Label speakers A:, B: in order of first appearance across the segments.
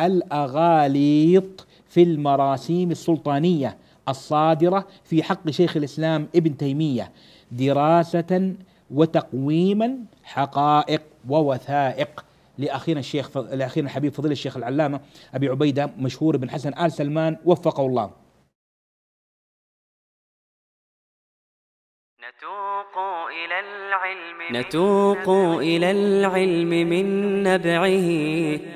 A: الأغاليط في المراسيم السلطانية الصادرة في حق شيخ الإسلام ابن تيمية دراسة وتقويما حقائق ووثائق لاخينا الشيخ لاخينا الحبيب فضيل الشيخ العلامه ابي عبيده مشهور بن حسن ال سلمان وفقه الله. نتوق إلى العلم نتوق إلى العلم من نبعه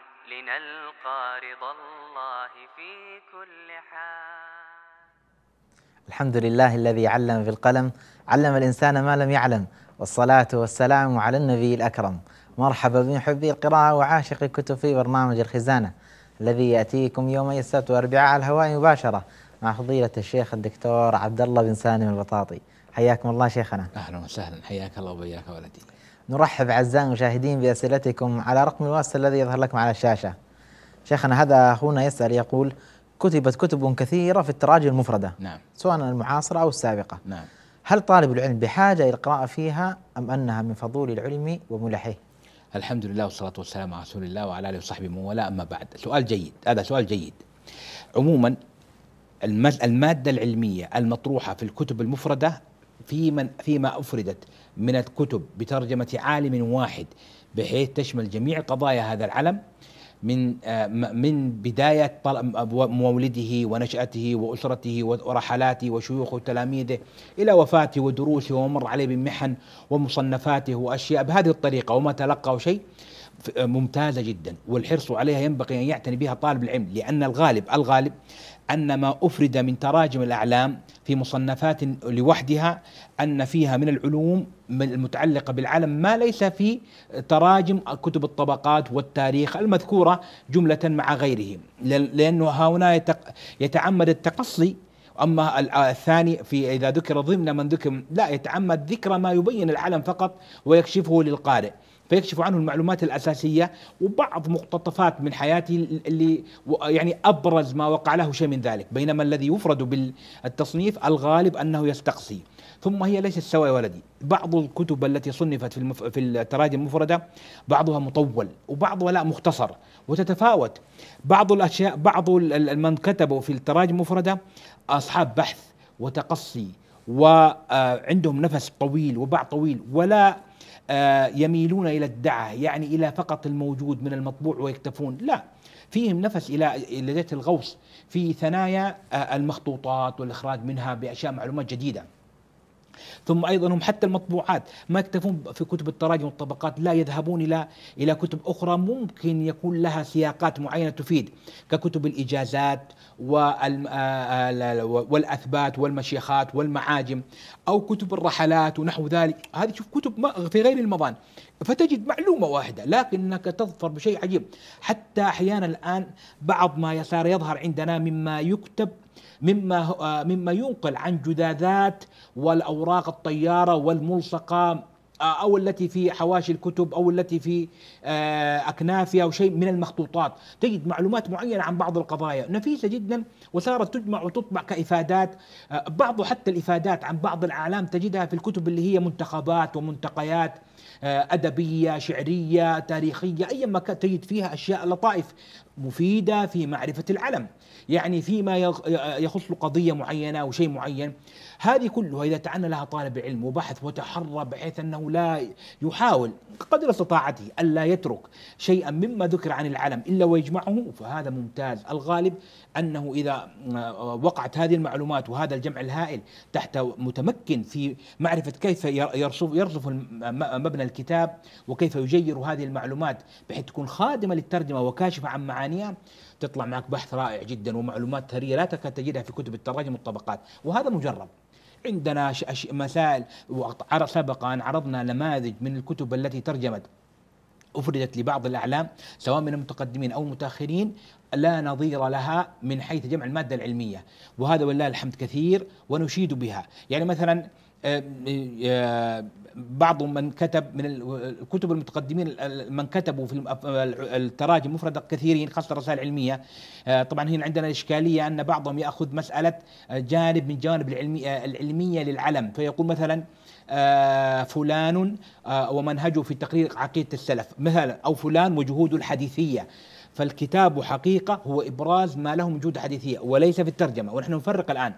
B: لنلقى رضا الله في كل حال الحمد لله الذي علم بالقلم علم الإنسان ما لم يعلم والصلاة والسلام على النبي الأكرم مرحبا بمحبي القراءة وعاشق الكتب في برنامج الخزانة الذي يأتيكم يوم السبت وأربعاء على الهواء مباشرة مع فضيلة الشيخ الدكتور عبد الله بن سالم البطاطي حياكم الله شيخنا أهلا وسهلا حياك
A: الله وبياك ولدي
B: نرحب أعزائي المشاهدين بأسئلتكم على رقم الواتس الذي يظهر لكم على الشاشة شيخنا هذا أخونا يسأل يقول كتبت كتب كثيرة في التراجم المفردة نعم سواء المعاصرة أو السابقة نعم هل طالب العلم بحاجة إلى القراءة فيها أم أنها من فضول العلم وملحه الحمد لله والصلاة والسلام على رسول الله وعلى آله وصحبه من والاه أما بعد
A: سؤال جيد هذا سؤال جيد عموما المادة العلمية المطروحة في الكتب المفردة في من فيما أفردت من الكتب بترجمة عالم واحد بحيث تشمل جميع قضايا هذا العلم من آه، من بداية مولده ونشأته وأسرته ورحلاته وشيوخه وتلاميذه إلى وفاته ودروسه ومر عليه بمحن ومصنفاته وأشياء بهذه الطريقة وما تلقى شيء آه، ممتازة جدا والحرص عليها ينبغي أن يعتني بها طالب العلم لأن الغالب الغالب أن ما أفرد من تراجم الأعلام في مصنفات لوحدها أن فيها من العلوم المتعلقة بالعالم ما ليس في تراجم كتب الطبقات والتاريخ المذكورة جملة مع غيره لأنه هنا يتعمد التقصي أما الثاني في إذا ذكر ضمن من ذكر لا يتعمد ذكر ما يبين العلم فقط ويكشفه للقارئ فيكشف عنه المعلومات الأساسية وبعض مقتطفات من حياته اللي يعني أبرز ما وقع له شيء من ذلك بينما الذي يفرد بالتصنيف الغالب أنه يستقصي ثم هي ليست سواء يا ولدي بعض الكتب التي صنفت في, المف... في التراجم المفردة بعضها مطول وبعضها لا مختصر وتتفاوت بعض الأشياء بعض من كتبوا في التراجم المفردة أصحاب بحث وتقصي وعندهم آه، نفس طويل وبعض طويل ولا آه، يميلون الى الدعه يعني الى فقط الموجود من المطبوع ويكتفون لا فيهم نفس الى لذات الغوص في ثنايا آه، المخطوطات والاخراج منها باشياء معلومات جديده ثم ايضا هم حتى المطبوعات ما يكتفون في كتب التراجم والطبقات لا يذهبون الى الى كتب اخرى ممكن يكون لها سياقات معينه تفيد ككتب الاجازات آه، والاثبات والمشيخات والمعاجم او كتب الرحلات ونحو ذلك هذه شوف كتب في غير المضان فتجد معلومه واحده لكنك تظفر بشيء عجيب حتى احيانا الان بعض ما يسار يظهر عندنا مما يكتب مما آه، مما ينقل عن جذاذات والاوراق الطياره والملصقه آه، او التي في حواشي الكتب او التي في آه، اكنافها او شيء من المخطوطات، تجد معلومات معينه عن بعض القضايا نفيسه جدا وصارت تجمع وتطبع كافادات، بعض حتى الافادات عن بعض الاعلام تجدها في الكتب اللي هي منتخبات ومنتقيات ادبيه، شعريه، تاريخيه، ايا ما تجد فيها اشياء لطائف مفيده في معرفه العلم. يعني فيما يخص قضية معينة أو شيء معين هذه كلها إذا تعنى لها طالب علم وبحث وتحرى بحيث أنه لا يحاول قدر استطاعته ألا يترك شيئا مما ذكر عن العلم إلا ويجمعه فهذا ممتاز الغالب أنه إذا وقعت هذه المعلومات وهذا الجمع الهائل تحت متمكن في معرفة كيف يرصف, يرصف مبنى الكتاب وكيف يجير هذه المعلومات بحيث تكون خادمة للترجمة وكاشفة عن معانيها تطلع معك بحث رائع جدا ومعلومات ثرية لا تكاد تجدها في كتب التراجم والطبقات وهذا مجرب عندنا مسائل سبقا عرضنا نماذج من الكتب التي ترجمت أفردت لبعض الأعلام سواء من المتقدمين أو المتأخرين لا نظير لها من حيث جمع المادة العلمية وهذا والله الحمد كثير ونشيد بها يعني مثلا بعض من كتب من الكتب المتقدمين من كتبوا في التراجم مفردة كثيرين خاصة الرسائل العلمية آه، طبعا هنا عندنا إشكالية أن بعضهم يأخذ مسألة آه، جانب من جوانب العلمية, آه، العلمية للعلم فيقول مثلا فلان ومنهجه في تقرير عقيدة السلف مثلا أو فلان وجهود الحديثية فالكتاب حقيقة هو إبراز ما له من جهود حديثية وليس في الترجمة ونحن نفرق الآن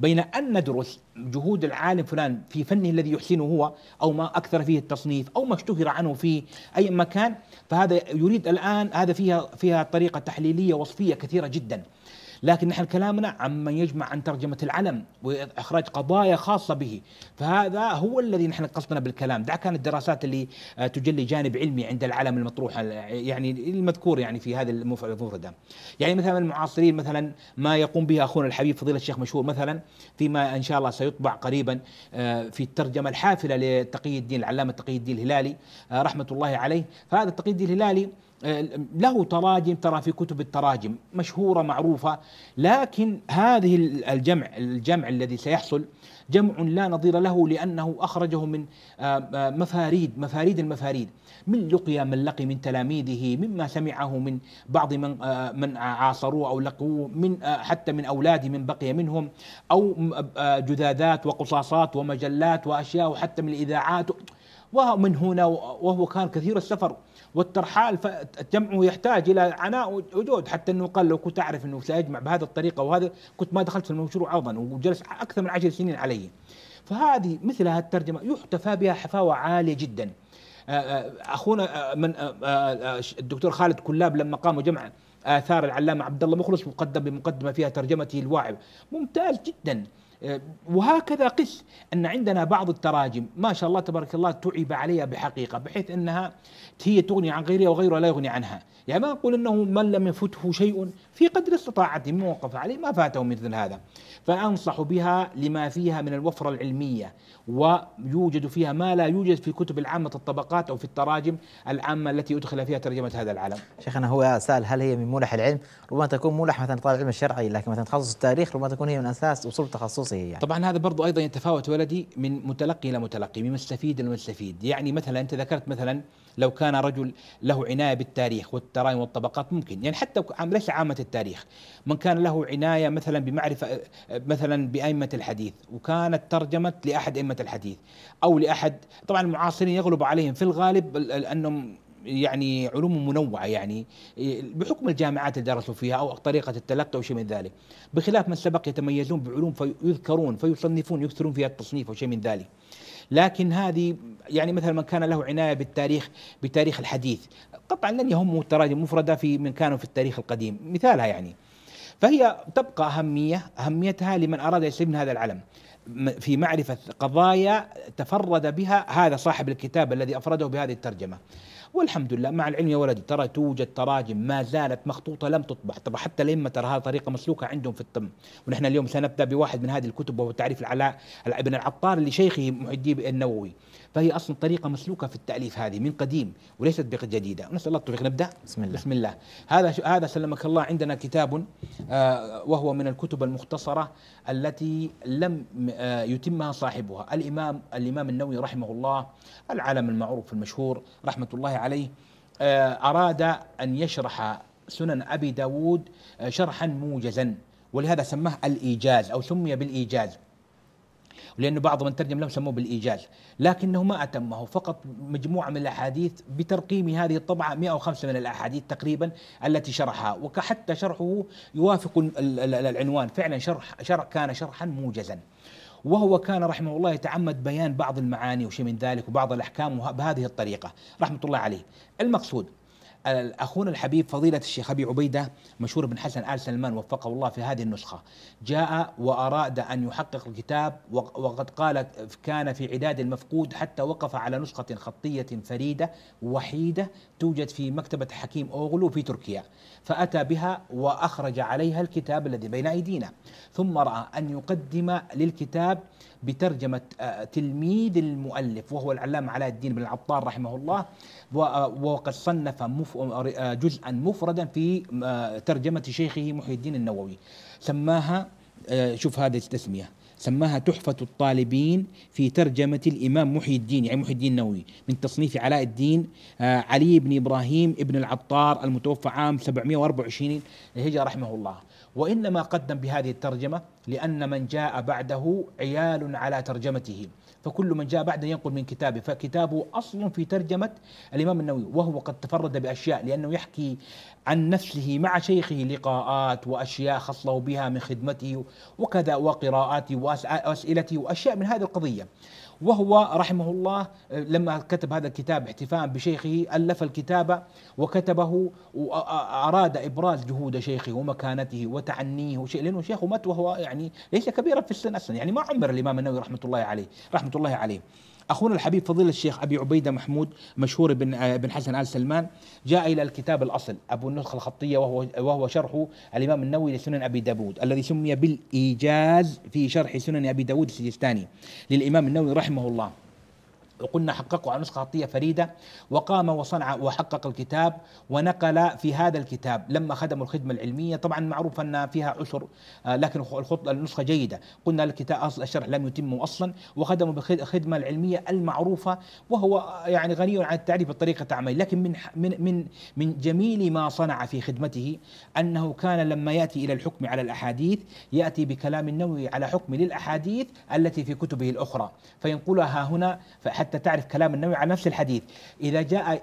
A: بين أن ندرس جهود العالم فلان في فنه الذي يحسنه هو أو ما أكثر فيه التصنيف أو ما اشتهر عنه في أي مكان فهذا يريد الآن هذا فيها فيها طريقة تحليلية وصفية كثيرة جدا لكن نحن كلامنا عمن يجمع عن ترجمة العلم وإخراج قضايا خاصة به فهذا هو الذي نحن قصدنا بالكلام دعك كانت الدراسات اللي آه، تجلي جانب علمي عند العلم المطروح يعني المذكور يعني في هذه المفردة يعني مثلا المعاصرين مثلا ما يقوم به أخونا الحبيب فضيلة الشيخ مشهور مثلا فيما إن شاء الله سيطبع قريبا آه، في الترجمة الحافلة لتقي الدين العلامة تقي الدين الهلالي آه، رحمة الله عليه فهذا تقي الدين الهلالي آه، له تراجم ترى في كتب التراجم مشهورة معروفة لكن هذه الجمع الجمع الذي سيحصل جمع لا نظير له لأنه أخرجه من آه، آه، مفاريد مفاريد المفاريد من لقيا من لقي من تلاميذه مما سمعه من بعض من من عاصروه أو لقوه من حتى من أولاده من بقي منهم أو جذاذات وقصاصات ومجلات وأشياء وحتى من الإذاعات ومن هنا وهو كان كثير السفر والترحال جمعه يحتاج الى عناء وجود حتى انه قال لو كنت اعرف انه سيجمع بهذه الطريقه وهذا كنت ما دخلت في المشروع ايضا وجلس اكثر من عشر سنين علي. فهذه مثل هذه الترجمه يحتفى بها حفاوه عاليه جدا آه، آه، اخونا آه، من الدكتور خالد كلاب لما قام جمع اثار العلامه عبد الله مخلص مقدم بمقدمه فيها ترجمته الواعي ممتاز جدا آه، وهكذا قس أن عندنا بعض التراجم ما شاء الله تبارك الله تعب عليها بحقيقة بحيث أنها هي تغني عن غيرها وغيرها لا يغني عنها يعني ما أقول أنه من لم يفته شيء في قدر استطاعته مما وقف عليه ما فاته مثل هذا فأنصح بها لما فيها من الوفرة العلمية ويوجد فيها ما لا يوجد في كتب العامة الطبقات أو في التراجم العامة التي أدخل فيها ترجمة هذا
B: العالم شيخنا هو سأل هل هي من ملح العلم ربما تكون ملح مثلا طالب العلم الشرعي لكن مثلا تخصص التاريخ ربما تكون هي من أساس أصول تخصصه يعني.
A: طبعا هذا برضو أيضا يتفاوت ولدي من متلقي إلى متلقي من مستفيد إلى مستفيد يعني مثلا أنت ذكرت مثلا لو كان رجل له عناية بالتاريخ والترايم والطبقات ممكن يعني حتى ليس عامة التاريخ من كان له عناية مثلا بمعرفة مثلا بأئمة الحديث وكانت ترجمت لأحد أئمة الحديث أو لأحد طبعا المعاصرين يغلب عليهم في الغالب أنهم يعني علوم منوعة يعني بحكم الجامعات اللي درسوا فيها أو طريقة التلقي أو شيء من ذلك بخلاف من سبق يتميزون بعلوم فيذكرون فيصنفون يكثرون فيها التصنيف أو شيء من ذلك لكن هذه يعني مثلا من كان له عنايه بالتاريخ بتاريخ الحديث قطعا لن يهمه التراجم مفرده في من كانوا في التاريخ القديم مثالها يعني فهي تبقى اهميه اهميتها لمن اراد من هذا العلم في معرفه قضايا تفرد بها هذا صاحب الكتاب الذي افرده بهذه الترجمه والحمد لله مع العلم يا ولدي ترى توجد تراجم ما زالت مخطوطه لم تطبع طبعا حتى لما ترى هذه طريقه مسلوكه عندهم في الطب ونحن اليوم سنبدا بواحد من هذه الكتب وهو تعريف العلاء ابن العطار لشيخه محي الدين النووي فهي اصلا طريقه مسلوكه في التاليف هذه من قديم وليست بجديده نسال الله التوفيق نبدا بسم الله بسم الله هذا هذا سلمك الله عندنا كتاب آه، وهو من الكتب المختصره التي لم آه، يتمها صاحبها الامام الامام النووي رحمه الله العالم المعروف المشهور رحمه الله عليه آه، اراد ان يشرح سنن ابي داود شرحا موجزا ولهذا سماه الايجاز او سمي بالايجاز ولأنه بعضهم من ترجم له سموه بالإيجاز لكنه ما أتمه فقط مجموعة من الأحاديث بترقيم هذه الطبعة 105 من الأحاديث تقريبا التي شرحها وحتى شرحه يوافق العنوان فعلا شرح, شرح كان شرحا موجزا وهو كان رحمه الله يتعمد بيان بعض المعاني وشيء من ذلك وبعض الأحكام بهذه الطريقة رحمة الله عليه المقصود أخونا الحبيب فضيلة الشيخ أبي عبيدة مشهور بن حسن آل سلمان وفقه الله في هذه النسخة جاء وأراد أن يحقق الكتاب وقد قال كان في عداد المفقود حتى وقف على نسخة خطية فريدة وحيدة توجد في مكتبة حكيم أوغلو في تركيا فأتى بها وأخرج عليها الكتاب الذي بين أيدينا ثم رأى أن يقدم للكتاب بترجمة آه، تلميذ المؤلف وهو العلامة علاء الدين بن العطار رحمه الله آه، وقد صنف آه، جزءا مفردا في ترجمة شيخه محي الدين النووي سماها شوف هذه التسمية سماها تحفة الطالبين في ترجمة الإمام محي الدين يعني محي الدين النووي من تصنيف علاء الدين آه، علي بن إبراهيم ابن العطار المتوفى عام 724 للهجرة رحمه الله وإنما قدم بهذه الترجمة لأن من جاء بعده عيال على ترجمته فكل من جاء بعده ينقل من كتابه فكتابه أصل في ترجمة الإمام النووي وهو قد تفرد بأشياء لأنه يحكي عن نفسه مع شيخه لقاءات وأشياء خصه بها من خدمته وكذا وقراءاته وأسئلته وأشياء من هذه القضية وهو رحمه الله لما كتب هذا الكتاب احتفاء بشيخه ألف الكتاب وكتبه وأراد إبراز جهود شيخه ومكانته وتعنيه وشيء لأنه شيخه مات وهو يعني ليس كبيرا في السن أصلا يعني ما عمر الإمام النووي رحمة الله عليه رحمة الله عليه أخونا الحبيب فضيلة الشيخ أبي عبيدة محمود مشهور بن آه، بن حسن آل سلمان جاء إلى الكتاب الأصل أبو النسخة الخطية وهو وهو شرح الإمام النووي لسنن أبي داود الذي سمي بالإيجاز في شرح سنن أبي داود السجستاني للإمام النووي رحمه الله قلنا حققوا على نسخة خطية فريدة وقام وصنع وحقق الكتاب ونقل في هذا الكتاب لما خدموا الخدمة العلمية طبعا معروف أن فيها عشر آه، لكن الخط النسخة جيدة قلنا الكتاب أصل الشرح لم يتمه أصلا وخدموا بالخدمة العلمية المعروفة وهو يعني غني عن التعريف بطريقة عمله لكن من من من من جميل ما صنع في خدمته أنه كان لما يأتي إلى الحكم على الأحاديث يأتي بكلام النووي على حكم للأحاديث التي في كتبه الأخرى فينقلها هنا فحتى حتى تعرف كلام النووي على نفس الحديث إذا جاء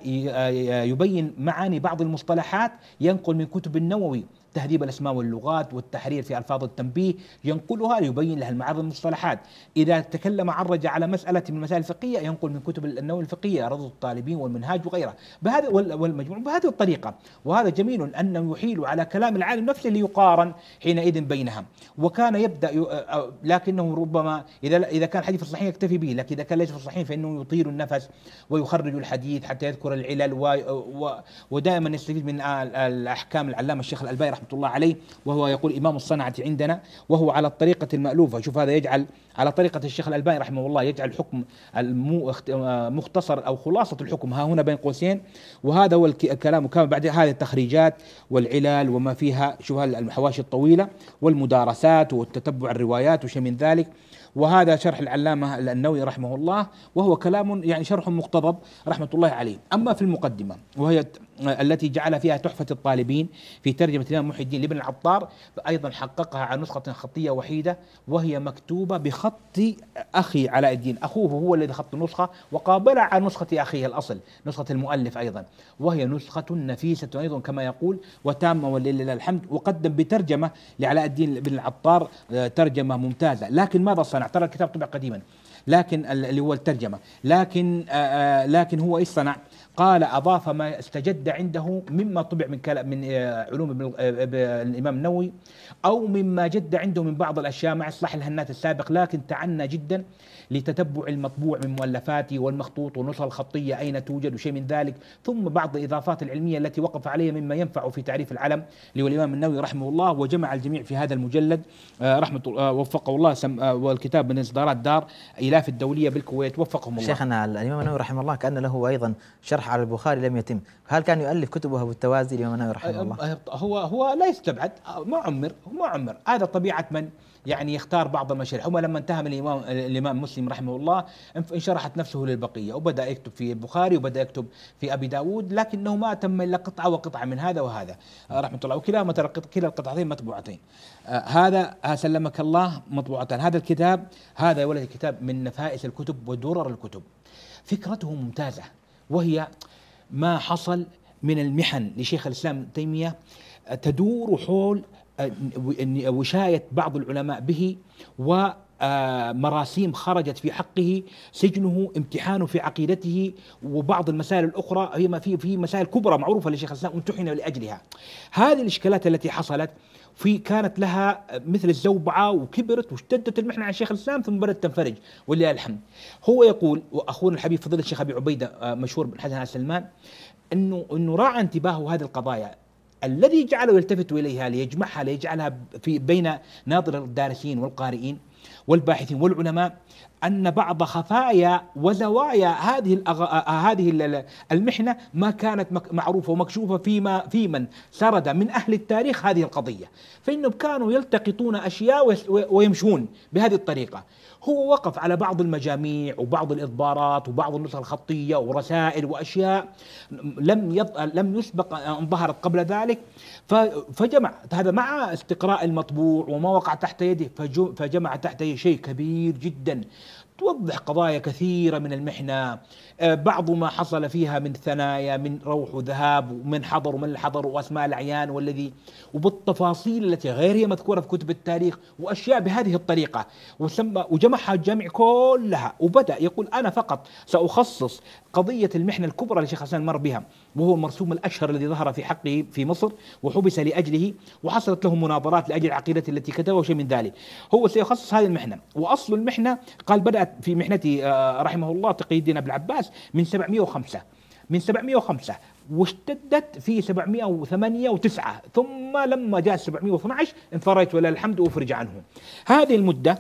A: يبين معاني بعض المصطلحات ينقل من كتب النووي تهذيب الأسماء واللغات والتحرير في ألفاظ التنبيه ينقلها ليبين لها المعارض المصطلحات إذا تكلم عرج على مسألة من المسائل الفقهية ينقل من كتب النووي الفقهية رضو الطالبين والمنهاج وغيره بهذا والمجموع بهذه الطريقة وهذا جميل أنه يحيل على كلام العالم نفسه ليقارن حينئذ بينها وكان يبدأ لكنه ربما إذا إذا كان حديث الصحيح يكتفي به لكن إذا كان ليس الصحيح فإنه يطيل النفس ويخرج الحديث حتى يذكر العلل ودائما يستفيد من الأحكام العلامة الشيخ الألباني رحمه رحمة الله عليه وهو يقول إمام الصنعة عندنا وهو على الطريقة المألوفة شوف هذا يجعل على طريقة الشيخ الألباني رحمه الله يجعل حكم مختصر أو خلاصة الحكم ها هنا بين قوسين وهذا هو الكلام وكان بعد هذه التخريجات والعلال وما فيها شوف الحواشي الطويلة والمدارسات والتتبع الروايات وشيء من ذلك وهذا شرح العلامة النووي رحمه الله وهو كلام يعني شرح مقتضب رحمة الله عليه أما في المقدمة وهي التي جعل فيها تحفة الطالبين في ترجمة الإمام محي الدين لابن العطار أيضا حققها على نسخة خطية وحيدة وهي مكتوبة بخط أخي علاء الدين أخوه هو الذي خط النسخة وقابل على نسخة أخيه الأصل نسخة المؤلف أيضا وهي نسخة نفيسة أيضا كما يقول وتامة ولله الحمد وقدم بترجمة لعلاء الدين بن العطار آه، ترجمة ممتازة لكن ماذا صنع ترى الكتاب طبع قديما لكن اللي هو الترجمة لكن آآ آه، آه، لكن هو ايش صنع؟ قال أضاف ما استجد عنده مما طبع من كلام من آه، علوم آه، آه، الإمام النووي أو مما جد عنده من بعض الأشياء مع إصلاح الهنات السابق لكن تعنى جدا لتتبع المطبوع من مؤلفاته والمخطوط ونسخ الخطية أين توجد وشيء من ذلك ثم بعض الإضافات العلمية التي وقف عليها مما ينفع في تعريف العلم للإمام النووي رحمه الله وجمع الجميع في هذا المجلد رحمة وفقه الله والكتاب من إصدارات دار إلاف الدولية بالكويت وفقهم الله شيخنا
B: الإمام النووي رحمه الله كأن له أيضا شرح على البخاري لم يتم هل كان يؤلف كتبه بالتوازي الإمام رحمه الله هو هو لا يستبعد أه، ما عمر ما عمر هذا طبيعة من
A: يعني يختار بعض المشاريع هو لما انتهى من الإمام الإمام مسلم رحمه الله انشرحت نفسه للبقية وبدأ يكتب في البخاري وبدأ يكتب في أبي داود لكنه ما تم إلا قطعة وقطعة من هذا وهذا أه، رحمة الله وكلاهما كلا القطعتين مطبوعتين أه، هذا سلمك الله مطبوعتان هذا الكتاب هذا يا ولد الكتاب من نفائس الكتب ودرر الكتب فكرته ممتازة وهي ما حصل من المحن لشيخ الاسلام ابن تيميه تدور حول وشايه بعض العلماء به و مراسيم خرجت في حقه سجنه امتحانه في عقيدته وبعض المسائل الاخرى هي ما في في مسائل كبرى معروفه لشيخ الاسلام امتحن لاجلها هذه الاشكالات التي حصلت في كانت لها مثل الزوبعه وكبرت واشتدت المحنه على شيخ الاسلام ثم بدات تنفرج ولله الحمد. هو يقول واخونا الحبيب فضل الشيخ ابي عبيده آه، مشهور بن حسن سلمان انه انه راعى انتباهه هذه القضايا الذي جعله يلتفت اليها ليجمعها ليجعلها في بين ناظر الدارسين والقارئين والباحثين والعلماء أن بعض خفايا وزوايا هذه الأغ... هذه المحنة ما كانت معروفة ومكشوفة فيما في من سرد من أهل التاريخ هذه القضية فإنهم كانوا يلتقطون أشياء ويمشون بهذه الطريقة هو وقف على بعض المجاميع وبعض الإضبارات وبعض النسخ الخطية ورسائل وأشياء لم يض... لم يسبق أن ظهرت قبل ذلك فجمع هذا مع استقراء المطبوع وما وقع تحت يده فجمع تحت يده شيء كبير جدا توضح قضايا كثيرة من المحنة آه، بعض ما حصل فيها من ثنايا من روح وذهاب ومن حضر ومن الحضر واسماء العيان والذي وبالتفاصيل التي غير هي مذكوره في كتب التاريخ واشياء بهذه الطريقه وسمى وجمعها الجمع كلها وبدا يقول انا فقط ساخصص قضيه المحنه الكبرى لشيخ حسن مر بها وهو المرسوم الاشهر الذي ظهر في حقه في مصر وحبس لاجله وحصلت له مناظرات لاجل العقيده التي كتبها وشيء من ذلك هو سيخصص هذه المحنه واصل المحنه قال بدات في محنته آه، رحمه الله تقي الدين ابن العباس الناس من 705 من 705 واشتدت في 708 و9 ثم لما جاء 712 انفرجت ولله الحمد وفرج عنه هذه المدة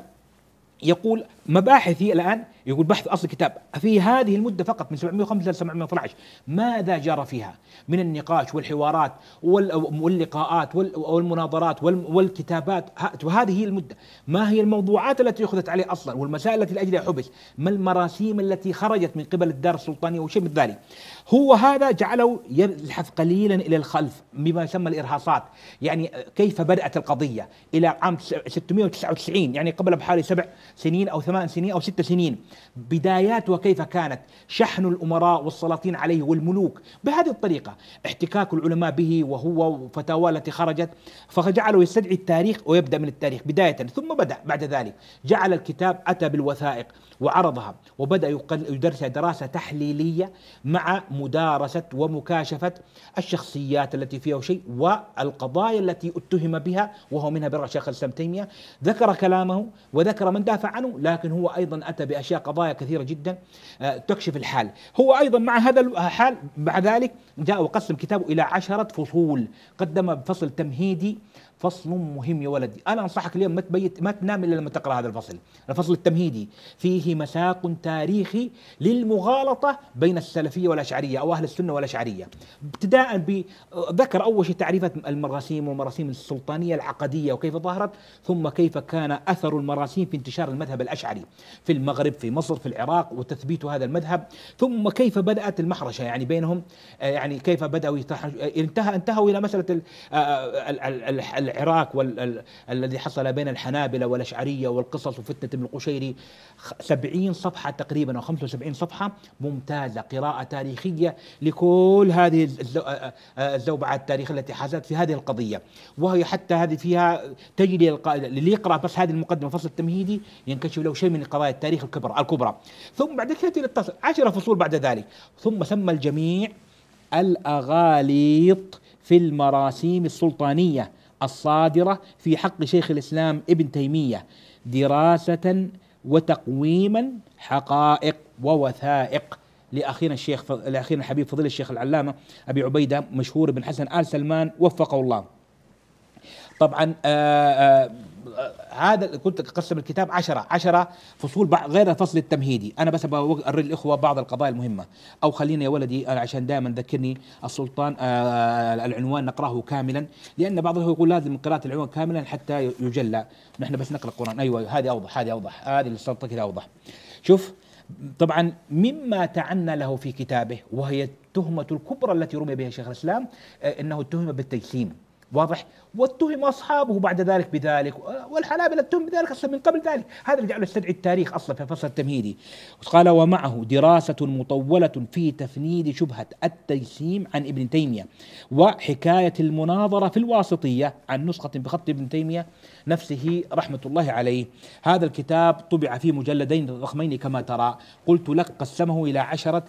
A: يقول مباحثي الآن يقول بحث أصل الكتاب في هذه المدة فقط من 705 ل 712 ماذا جرى فيها من النقاش والحوارات واللقاءات والمناظرات والكتابات وهذه هي المدة ما هي الموضوعات التي أخذت عليه أصلا والمسائل التي لأجلها حبس ما المراسيم التي خرجت من قبل الدار السلطانية وشيء من ذلك هو هذا جعله يبحث قليلا إلى الخلف بما يسمى الإرهاصات يعني كيف بدأت القضية إلى عام 699 يعني قبل بحوالي سبع سنين أو ثمان سنين أو ست سنين بدايات وكيف كانت شحن الأمراء والسلاطين عليه والملوك بهذه الطريقة احتكاك العلماء به وهو وفتاوى التي خرجت فجعله يستدعي التاريخ ويبدأ من التاريخ بداية ثم بدأ بعد ذلك جعل الكتاب أتى بالوثائق وعرضها وبدأ يدرس دراسة تحليلية مع مدارسة ومكاشفة الشخصيات التي فيها شيء والقضايا التي اتهم بها وهو منها برا شيخ الإسلام تيمية ذكر كلامه وذكر من دافع عنه لكن هو أيضا أتى بأشياء قضايا كثيرة جدا آه، تكشف الحال هو أيضا مع هذا الحال مع ذلك جاء وقسم كتابه إلى عشرة فصول قدم فصل تمهيدي فصل مهم يا ولدي انا انصحك اليوم ما تبيت ما تنام الا لما تقرا هذا الفصل الفصل التمهيدي فيه مساق تاريخي للمغالطه بين السلفيه والاشعريه او اهل السنه والاشعريه ابتداء بذكر اول شيء تعريفه المراسيم ومراسيم السلطانيه العقديه وكيف ظهرت ثم كيف كان اثر المراسيم في انتشار المذهب الاشعري في المغرب في مصر في العراق وتثبيت هذا المذهب ثم كيف بدات المحرشه يعني بينهم آه، يعني كيف بداوا انتهى انتهوا الى مساله آه، آه، العراق وال... الذي حصل بين الحنابلة والأشعرية والقصص وفتنة ابن القشيري 70 صفحة تقريبا أو 75 صفحة ممتازة قراءة تاريخية لكل هذه الزوبعة التاريخية التي حصلت في هذه القضية وهي حتى هذه فيها تجري الق... اللي يقرأ بس هذه المقدمة الفصل التمهيدي ينكشف له شيء من قضايا التاريخ الكبرى الكبرى ثم بعد يأتي للتصل عشرة فصول بعد ذلك ثم سمى الجميع الأغاليط في المراسيم السلطانية الصادرة في حق شيخ الإسلام ابن تيمية دراسة وتقويما حقائق ووثائق لاخينا الشيخ لاخينا الحبيب فضيل الشيخ العلامه ابي عبيده مشهور بن حسن ال سلمان وفقه الله طبعا آآ آه، آآ آه، هذا كنت اقسم الكتاب عشرة عشرة فصول غير الفصل التمهيدي انا بس اوري الاخوه بعض القضايا المهمه او خليني يا ولدي عشان دائما ذكرني السلطان آه، العنوان نقراه كاملا لان بعضهم يقول لازم قراءه العنوان كاملا حتى يجلى نحن بس نقرا القران ايوه هذه اوضح هذه اوضح هذه السلطه كذا اوضح شوف طبعا مما تعنى له في كتابه وهي التهمه الكبرى التي رمي بها شيخ الاسلام انه اتهم بالتجسيم واضح واتهم اصحابه بعد ذلك بذلك والحنابله اتهم بذلك اصلا من قبل ذلك هذا اللي جعله يستدعي التاريخ اصلا في الفصل التمهيدي قال ومعه دراسه مطوله في تفنيد شبهه التجسيم عن ابن تيميه وحكايه المناظره في الواسطيه عن نسخه بخط ابن تيميه نفسه رحمه الله عليه هذا الكتاب طبع في مجلدين ضخمين كما ترى قلت لك قسمه الى عشره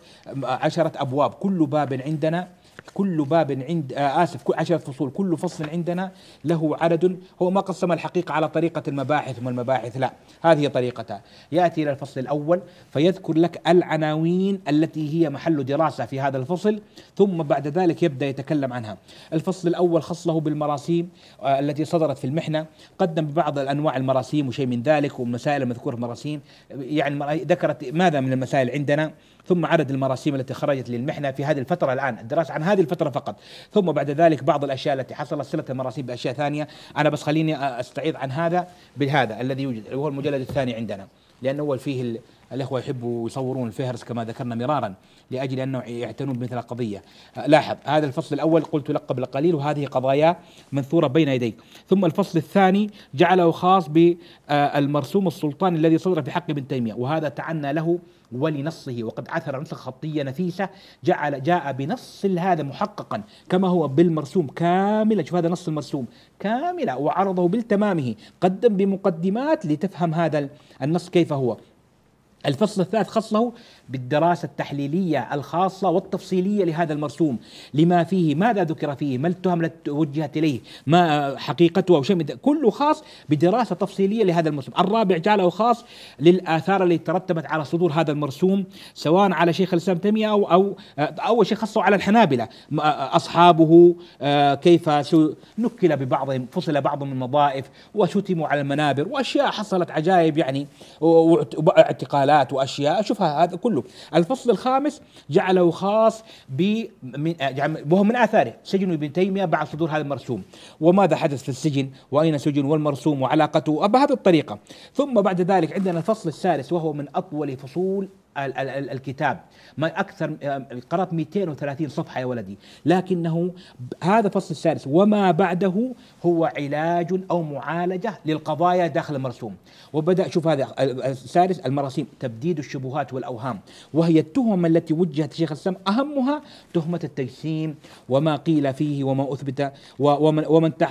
A: عشره ابواب كل باب عندنا كل باب عند آه، اسف آسف عشر فصول كل فصل عندنا له عدد هو ما قسم الحقيقة على طريقة المباحث والمباحث لا هذه طريقتها يأتي إلى الفصل الأول فيذكر لك العناوين التي هي محل دراسة في هذا الفصل ثم بعد ذلك يبدأ يتكلم عنها الفصل الأول خصه بالمراسيم آه، التي صدرت في المحنة قدم بعض الأنواع المراسيم وشيء من ذلك ومسائل مذكوره في المراسيم يعني ذكرت ماذا من المسائل عندنا ثم عدد المراسيم التي خرجت للمحنة في هذه الفترة الآن الدراسة عن هذه الفترة فقط ثم بعد ذلك بعض الأشياء التي حصلت صلة المراسيم بأشياء ثانية أنا بس خليني أستعيض عن هذا بهذا الذي يوجد هو المجلد الثاني عندنا لأنه هو فيه الإخوة يحبوا يصورون الفهرس كما ذكرنا مرارا لأجل أنه يعتنون بمثل القضية لاحظ هذا الفصل الأول قلت لقب القليل وهذه قضايا منثورة بين يديك ثم الفصل الثاني جعله خاص بالمرسوم آه، السلطاني الذي صدر في حق ابن تيمية وهذا تعنى له ولنصه وقد عثر نسخ خطية نفيسة جعل جاء بنص هذا محققا كما هو بالمرسوم كاملا شوف هذا نص المرسوم كاملا وعرضه بالتمامه قدم بمقدمات لتفهم هذا النص كيف هو الفصل الثالث خصه بالدراسة التحليلية الخاصة والتفصيلية لهذا المرسوم لما فيه ماذا ذكر فيه ما التهم التي وجهت إليه ما حقيقته أو شيء من كله خاص بدراسة تفصيلية لهذا المرسوم الرابع جعله خاص للآثار التي ترتبت على صدور هذا المرسوم سواء على شيخ الإسلام تيمية أو أو أول شيء خصه على الحنابلة أصحابه آه، كيف نكل ببعضهم فصل بعضهم من مضائف وشتموا على المنابر وأشياء حصلت عجائب يعني واعتقالات ومنتجات واشياء شوفها هذا كله الفصل الخامس جعله خاص ب وهو من اثاره سجن ابن تيميه بعد صدور هذا المرسوم وماذا حدث في السجن واين سجن والمرسوم وعلاقته بهذه الطريقه ثم بعد ذلك عندنا الفصل السادس وهو من اطول فصول الكتاب ما اكثر آه، قرات 230 صفحه يا ولدي لكنه هذا فصل السادس وما بعده هو علاج او معالجه للقضايا داخل المرسوم وبدا شوف هذا آه، آه، السادس المراسيم تبديد الشبهات والاوهام وهي التهم التي وجهت شيخ السم اهمها تهمه التجسيم وما قيل فيه وما اثبت ومن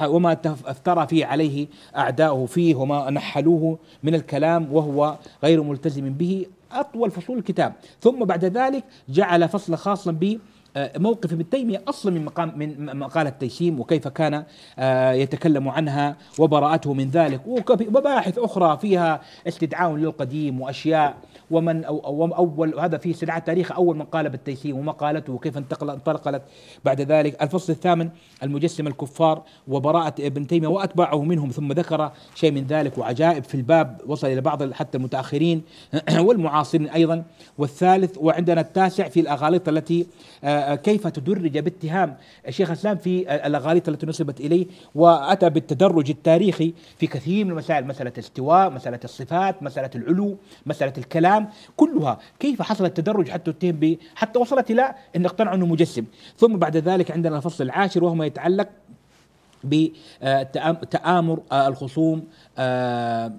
A: وما افترى فيه عليه اعداؤه فيه وما نحلوه من الكلام وهو غير ملتزم به أطول فصول الكتاب ثم بعد ذلك جعل فصلا خاصا آه، موقف ابن تيمية أصلا من مقام من مقالة تيسيم وكيف كان آه، يتكلم عنها وبراءته من ذلك ومباحث أخرى فيها استدعاء للقديم وأشياء ومن أو, أو أول هذا في استدعاء تاريخ أول من قال بالتيسيم ومقالته وكيف انطلقت بعد ذلك الفصل الثامن المجسم الكفار وبراءة ابن تيمية وأتباعه منهم ثم ذكر شيء من ذلك وعجائب في الباب وصل إلى بعض حتى المتأخرين والمعاصرين أيضا والثالث وعندنا التاسع في الأغاليط التي آه، كيف تدرج باتهام الشيخ الاسلام في الاغاليط التي نسبت اليه واتى بالتدرج التاريخي في كثير من المسائل مساله الاستواء، مساله الصفات، مساله العلو، مساله الكلام، كلها كيف حصل التدرج حتى اتهم حتى وصلت الى ان اقتنعوا انه مجسم، ثم بعد ذلك عندنا الفصل العاشر وهو ما يتعلق بتآمر آه، الخصوم آه،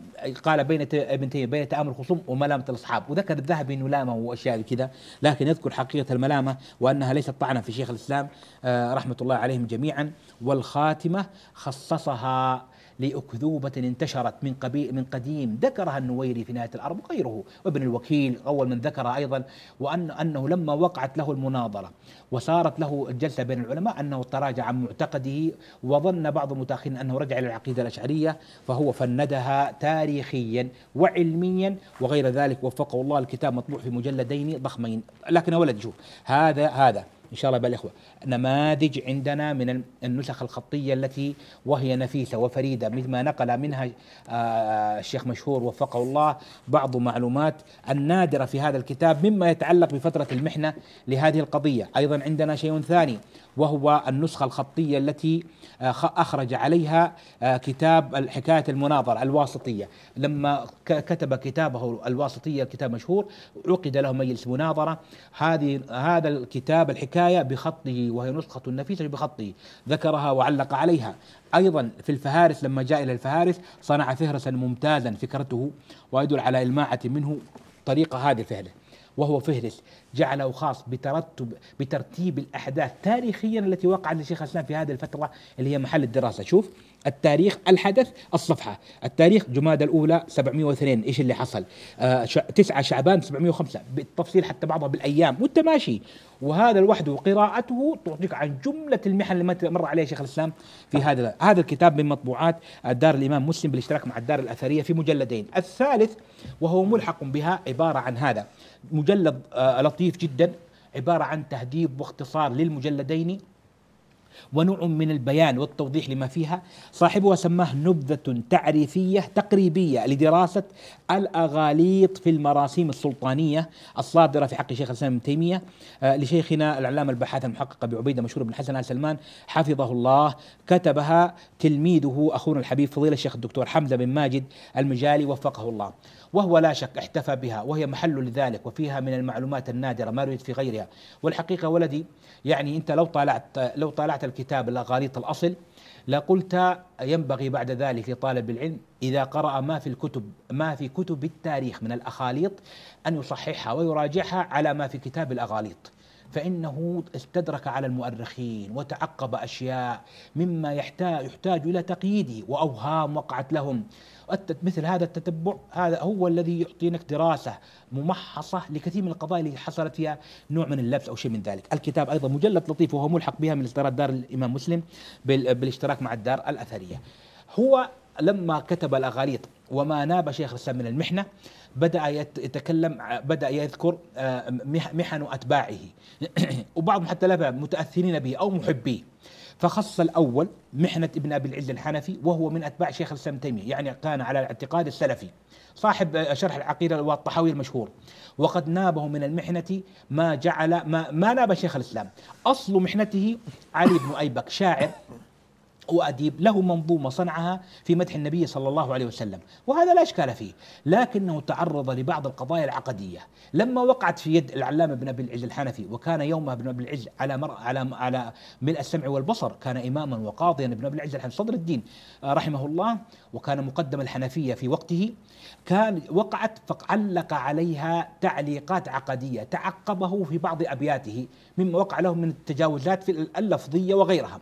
A: قال بين ابن تيميه بين تآمر الخصوم وملامه الاصحاب وذكر الذهبي أنه لامه واشياء كذا لكن يذكر حقيقه الملامه وانها ليست طعنا في شيخ الاسلام آه، رحمه الله عليهم جميعا والخاتمه خصصها لأكذوبة انتشرت من قبيل من قديم ذكرها النويري في نهاية الأرض وغيره وابن الوكيل أول من ذكرها أيضا وأن أنه لما وقعت له المناظرة وصارت له الجلسة بين العلماء أنه تراجع عن معتقده وظن بعض المتأخرين أنه رجع إلى العقيدة الأشعرية فهو فندها تاريخيا وعلميا وغير ذلك وفقه الله الكتاب مطبوع في مجلدين ضخمين لكن ولد شوف هذا هذا ان شاء الله بالاخوه نماذج عندنا من النسخ الخطية التي وهي نفيسة وفريدة مما نقل منها آه، الشيخ مشهور وفقه الله بعض معلومات النادرة في هذا الكتاب مما يتعلق بفترة المحنة لهذه القضية أيضا عندنا شيء ثاني وهو النسخة الخطية التي آه، أخرج عليها آه، كتاب حكاية المناظرة الواسطية لما كتب كتابه الواسطية كتاب مشهور عقد له مجلس مناظرة هذه هذا الكتاب الحكاية بخطه وهي نسخة نفيسة بخطه ذكرها وعلق عليها أيضا في الفهارس لما جاء إلى الفهارس صنع فهرسا ممتازا فكرته ويدل على إلماعة منه طريقة هذه الفهرس وهو فهرس جعله خاص بترتب بترتيب الأحداث تاريخيا التي وقعت لشيخ الإسلام في هذه الفترة اللي هي محل الدراسة شوف التاريخ الحدث الصفحة التاريخ جماد الأولى 702 إيش اللي حصل آه 9 شعبان 705 بالتفصيل حتى بعضها بالأيام وانت ماشي وهذا لوحده قراءته تعطيك عن جملة المحن اللي مر عليها شيخ الإسلام في هذا هذا الكتاب من مطبوعات دار الإمام مسلم بالاشتراك مع الدار الأثرية في مجلدين الثالث وهو ملحق بها عبارة عن هذا مجلد آه لطيف جدا عبارة عن تهذيب واختصار للمجلدين ونوع من البيان والتوضيح لما فيها صاحبها سماه نبذة تعريفية تقريبية لدراسة الأغاليط في المراسيم السلطانية الصادرة في حق شيخ الإسلام ابن تيمية آه، لشيخنا العلامة البحاث المحقق أبي عبيدة مشهور بن حسن آل سلمان حفظه الله كتبها تلميذه أخونا الحبيب فضيلة الشيخ الدكتور حمزة بن ماجد المجالي وفقه الله وهو لا شك احتفى بها وهي محل لذلك وفيها من المعلومات النادرة ما يوجد في غيرها والحقيقة ولدي يعني أنت لو طالعت لو طالعت الكتاب الاغاليط الأصل لقلت ينبغي بعد ذلك لطالب العلم إذا قرأ ما في الكتب ما في كتب التاريخ من الأخاليط أن يصححها ويراجعها على ما في كتاب الأغاليط فإنه استدرك على المؤرخين وتعقب أشياء مما يحتاج, يحتاج إلى تقييده وأوهام وقعت لهم مثل هذا التتبع هذا هو الذي يعطينك دراسة ممحصة لكثير من القضايا اللي حصلت فيها نوع من اللبس أو شيء من ذلك الكتاب أيضا مجلد لطيف وهو ملحق بها من إصدارات دار الإمام مسلم بالاشتراك مع الدار الأثرية هو لما كتب الأغاليط وما ناب شيخ الإسلام من المحنة بدأ يتكلم بدأ يذكر آه، محن أتباعه وبعضهم حتى لا متأثرين به أو محبيه فخص الأول محنة ابن أبي العز الحنفي وهو من أتباع شيخ الإسلام تيمية يعني كان على الاعتقاد السلفي صاحب آه، شرح العقيدة والطحاوي المشهور وقد نابه من المحنة ما جعل ما, ما ناب شيخ الإسلام أصل محنته علي بن أيبك شاعر وأديب له منظومة صنعها في مدح النبي صلى الله عليه وسلم وهذا لا إشكال فيه لكنه تعرض لبعض القضايا العقدية لما وقعت في يد العلامة ابن أبي العز الحنفي وكان يومها ابن أبي العز على مر... على على ملء السمع والبصر كان إماما وقاضيا ابن أبي العز الحنفي صدر الدين آه، رحمه الله وكان مقدم الحنفية في وقته كان وقعت فعلق عليها تعليقات عقدية تعقبه في بعض أبياته مما وقع له من التجاوزات في اللفظية وغيرها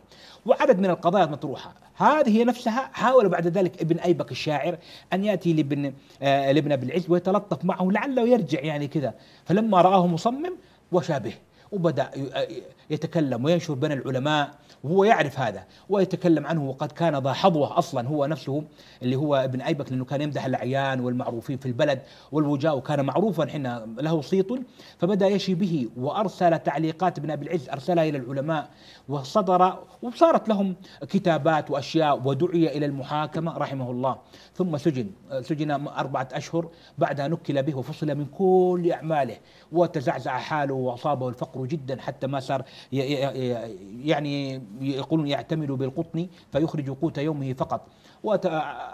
A: وعدد من القضايا المطروحة هذه نفسها حاول بعد ذلك ابن أيبك الشاعر أن يأتي لابن آه لابن أبي العز ويتلطف معه لعله يرجع يعني كذا فلما رآه مصمم وشابه وبدأ آه، يتكلم وينشر بين العلماء وهو يعرف هذا ويتكلم عنه وقد كان ذا حظوة أصلا هو نفسه اللي هو ابن أيبك لأنه كان يمدح الأعيان والمعروفين في البلد والوجاء وكان معروفا حين له صيت فبدأ يشي به وأرسل تعليقات ابن أبي العز أرسلها إلى العلماء وصدر وصارت لهم كتابات وأشياء ودعي إلى المحاكمة رحمه الله ثم سجن سجن أربعة أشهر بعدها نكل به وفصل من كل أعماله وتزعزع حاله وأصابه الفقر جدا حتى ما صار يعني يقولون يعتمد بالقطن فيخرج قوت يومه فقط وت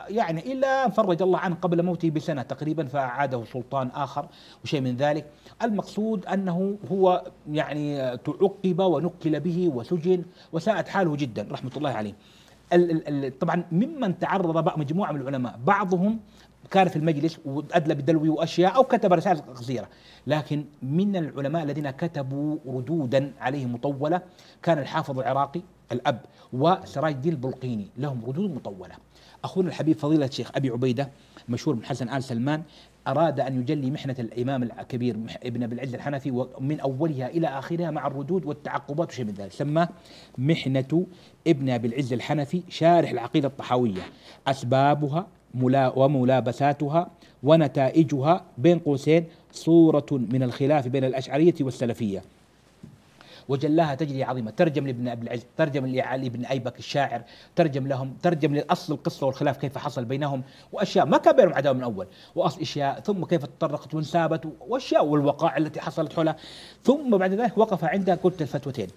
A: يعني إلا فرج الله عنه قبل موته بسنة تقريبا فأعاده سلطان آخر وشيء من ذلك المقصود أنه هو يعني تعقب ونقل به وسجن وساءت حاله جدا رحمة الله عليه طبعا ممن تعرض مجموعة من العلماء بعضهم كان في المجلس وادلى بدلوي واشياء او كتب رسائل قصيره، لكن من العلماء الذين كتبوا ردودا عليه مطوله كان الحافظ العراقي الاب وسراج الدين البلقيني لهم ردود مطوله. اخونا الحبيب فضيله الشيخ ابي عبيده مشهور من حسن ال سلمان أراد أن يجلي محنة الإمام الكبير ابن أبي العز الحنفي ومن أولها إلى آخرها مع الردود والتعقبات وشيء من ذلك سماه محنة ابن أبي العز الحنفي شارح العقيدة الطحاوية أسبابها وملابساتها ونتائجها بين قوسين صورة من الخلاف بين الأشعرية والسلفية وجلاها تجري عظيمه ترجم لابن ابي العز ترجم لعلي بن ايبك الشاعر ترجم لهم ترجم لاصل القصه والخلاف كيف حصل بينهم واشياء ما كان بينهم عداوه من اول واصل اشياء ثم كيف تطرقت وانسابت واشياء والوقائع التي حصلت حولها ثم بعد ذلك وقف عندها كلتا الفتوتين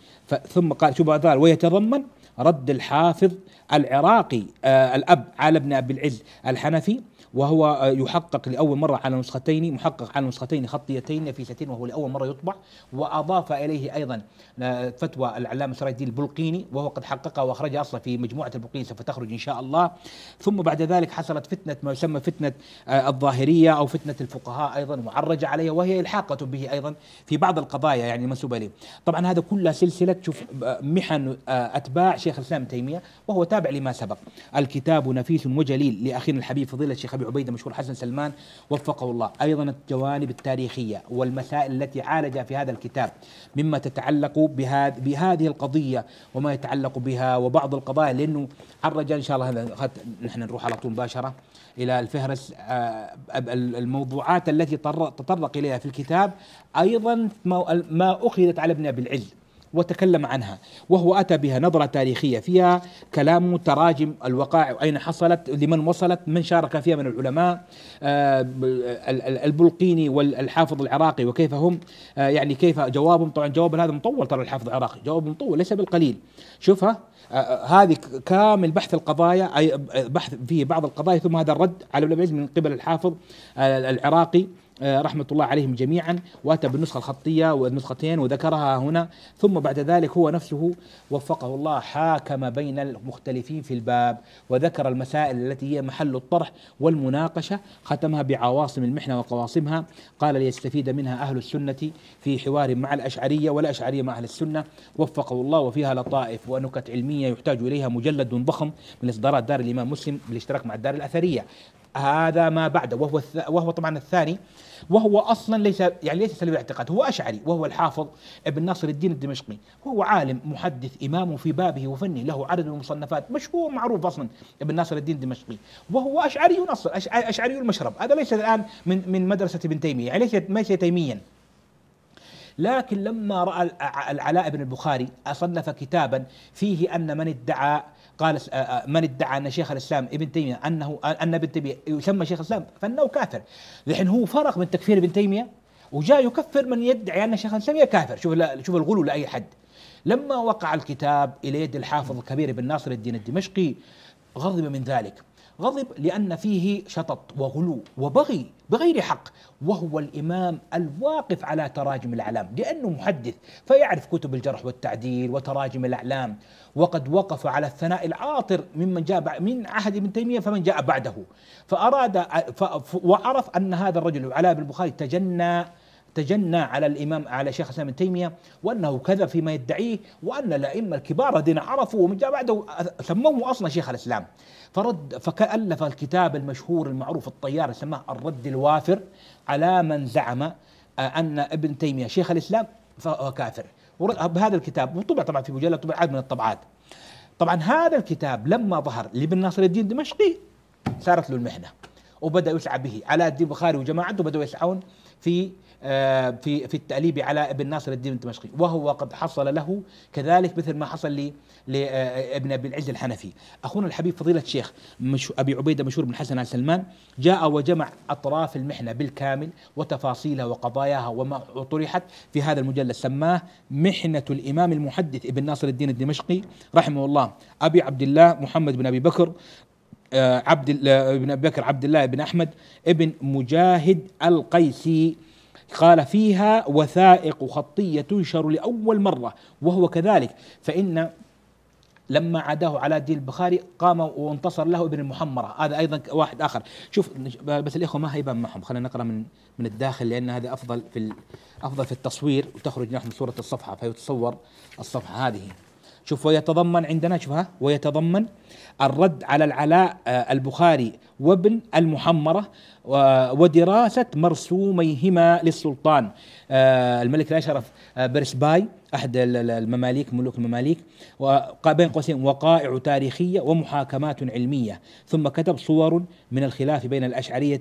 A: ثم قال شو بعد ويتضمن رد الحافظ العراقي آه الاب على ابن ابي العز الحنفي وهو يحقق لأول مرة على نسختين محقق على نسختين خطيتين نفيستين وهو لأول مرة يطبع وأضاف إليه أيضا آه، فتوى العلامة سراج الدين البلقيني وهو قد حققها وأخرجها أصلا في مجموعة البلقيني سوف تخرج إن شاء الله ثم بعد ذلك حصلت فتنة ما يسمى فتنة آه، الظاهرية أو فتنة الفقهاء أيضا وعرج عليها وهي إلحاقة به أيضا في بعض القضايا يعني المنسوبة اليه طبعا هذا كلها سلسلة شوف آه، محن أتباع شيخ الإسلام تيمية وهو تابع لما سبق الكتاب نفيس وجليل لأخينا الحبيب فضيلة الشيخ ابي عبيده مشهور حسن سلمان وفقه الله ايضا الجوانب التاريخيه والمسائل التي عالجها في هذا الكتاب مما تتعلق بهذه بهذه القضيه وما يتعلق بها وبعض القضايا لانه عرج ان شاء الله نحن نروح على طول مباشره الى الفهرس آه، الموضوعات التي تطرق اليها في الكتاب ايضا ما اخذت على ابن ابي العز وتكلم عنها وهو أتى بها نظرة تاريخية فيها كلام تراجم الوقائع أين حصلت لمن وصلت من شارك فيها من العلماء آه، البلقيني والحافظ العراقي وكيف هم آه، يعني كيف جوابهم طبعا جواب هذا مطول ترى الحافظ العراقي جواب مطول ليس بالقليل شوفها آه، هذه كامل بحث القضايا أي بحث في بعض القضايا ثم هذا الرد على ابن من قبل الحافظ العراقي آه، رحمة الله عليهم جميعا وأتى بالنسخة الخطية والنسختين وذكرها هنا ثم بعد ذلك هو نفسه وفقه الله حاكم بين المختلفين في الباب وذكر المسائل التي هي محل الطرح والمناقشة ختمها بعواصم المحنة وقواصمها قال ليستفيد منها أهل السنة في حوار مع الأشعرية والأشعرية مع أهل السنة وفقه الله وفيها لطائف ونكت علمية يحتاج إليها مجلد ضخم من إصدارات دار الإمام مسلم بالاشتراك مع الدار الأثرية هذا ما بعد وهو وهو طبعا الثاني وهو اصلا ليس يعني ليس سلبي الاعتقاد هو اشعري وهو الحافظ ابن ناصر الدين الدمشقي هو عالم محدث امام في بابه وفنه له عدد من المصنفات مشهور معروف اصلا ابن ناصر الدين الدمشقي وهو اشعري اصلا اشعري المشرب هذا ليس الان من من مدرسه ابن تيميه يعني ليس ليس تيميا لكن لما راى العلاء بن البخاري صنف كتابا فيه ان من ادعى قال آه، آه، من ادعى ان شيخ الاسلام ابن تيميه انه ان ابن تيميه يسمى شيخ الاسلام فانه كافر لحين هو فرق من تكفير ابن تيميه وجاء يكفر من يدعي ان شيخ الاسلام كافر شوف شوف الغلو لاي حد لما وقع الكتاب الى يد الحافظ الكبير ابن ناصر الدين الدمشقي غضب من ذلك غضب لأن فيه شطط وغلو وبغي بغير حق وهو الإمام الواقف على تراجم الأعلام لأنه محدث فيعرف كتب الجرح والتعديل وتراجم الأعلام وقد وقف على الثناء العاطر ممن جاء من عهد ابن تيمية فمن جاء بعده فأراد وعرف أن هذا الرجل علاء بن البخاري تجنى تجنى على الإمام على شيخ الإسلام ابن تيمية وأنه كذا فيما يدعيه وأن الأئمة الكبار الذين عرفوا ومن جاء بعده سموه أصلا شيخ الإسلام فرد فألف الكتاب المشهور المعروف الطيار سماه الرد الوافر على من زعم آه، أن ابن تيمية شيخ الإسلام فهو كافر بهذا الكتاب وطبع طبعا في مجلة طبع عدد من الطبعات طبعا هذا الكتاب لما ظهر لابن ناصر الدين الدمشقي صارت له المحنه وبدا يسعى به على الدين البخاري وجماعته بداوا يسعون في آه، في في التأليب على ابن ناصر الدين الدمشقي وهو قد حصل له كذلك مثل ما حصل لابن آه، ابي العز الحنفي اخونا الحبيب فضيله الشيخ ابي عبيده مشهور بن حسن ال سلمان جاء وجمع اطراف المحنه بالكامل وتفاصيلها وقضاياها وما طرحت في هذا المجلد سماه محنه الامام المحدث ابن ناصر الدين الدمشقي رحمه الله ابي عبد الله محمد بن ابي بكر آه، عبد ابن ابي بكر عبد الله بن احمد ابن مجاهد القيسي قال فيها وثائق خطية تنشر لأول مرة وهو كذلك فإن لما عاداه على الدين البخاري قام وانتصر له ابن المحمرة هذا أيضا واحد آخر شوف بس الإخوة ما هيبان معهم خلينا نقرأ من من الداخل لأن هذا أفضل في أفضل في التصوير وتخرج نحن صورة الصفحة فيتصور الصفحة هذه شوف ويتضمن عندنا شوف ها ويتضمن الرد على العلاء آه، البخاري وابن المحمرة ودراسة مرسوميهما للسلطان آه، الملك الأشرف آه، برسباي أحد المماليك ملوك المماليك وبين قوسين وقائع تاريخية ومحاكمات علمية ثم كتب صور من الخلاف بين الأشعرية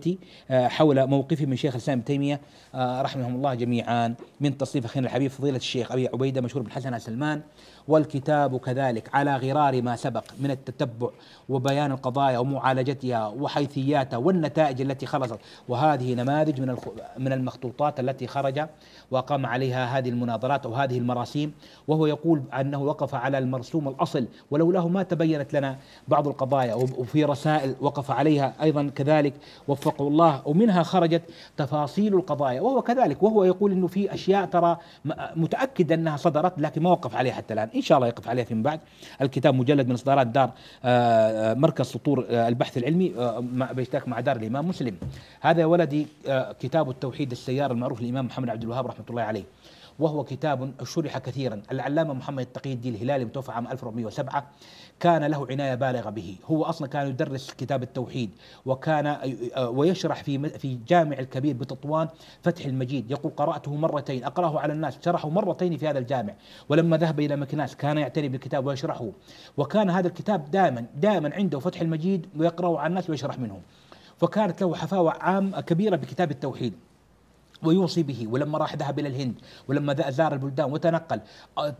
A: آه، حول موقفه من شيخ الإسلام ابن تيمية رحمهم الله جميعا من تصنيف أخينا الحبيب فضيلة الشيخ أبي عبيدة مشهور بن حسن سلمان والكتاب كذلك على غرار ما سبق من التتبع وبيان القضايا ومعالجتها وحيثياتها والنتائج التي خلصت وهذه نماذج من من المخطوطات التي خرج وقام عليها هذه المناظرات او هذه المراسيم وهو يقول انه وقف على المرسوم الاصل ولولاه ما تبينت لنا بعض القضايا وفي رسائل وقف عليها ايضا كذلك وفقه الله ومنها خرجت تفاصيل القضايا وهو كذلك وهو يقول انه في اشياء ترى متاكد انها صدرت لكن ما وقف عليها حتى الان ان شاء الله يقف عليها فيما بعد الكتاب مجلد من اصدارات دار آه، آه، مركز سطور آه، البحث العلمي بيتك مع دار الامام مسلم هذا يا ولدي آه، كتاب التوحيد السيار المعروف للامام محمد عبد الوهاب رحمه الله عليه وهو كتاب شرح كثيرا العلامة محمد التقي الدين الهلالي متوفى عام 1407 كان له عناية بالغة به هو أصلا كان يدرس كتاب التوحيد وكان آه، ويشرح في في جامع الكبير بتطوان فتح المجيد يقول قرأته مرتين أقرأه على الناس شرحه مرتين في هذا الجامع ولما ذهب إلى مكناس كان يعتني بالكتاب ويشرحه وكان هذا الكتاب دائما دائما عنده فتح المجيد ويقرأه على الناس ويشرح منهم فكانت له حفاوة عام كبيرة بكتاب التوحيد ويوصي به ولما راح ذهب إلى الهند ولما زار البلدان وتنقل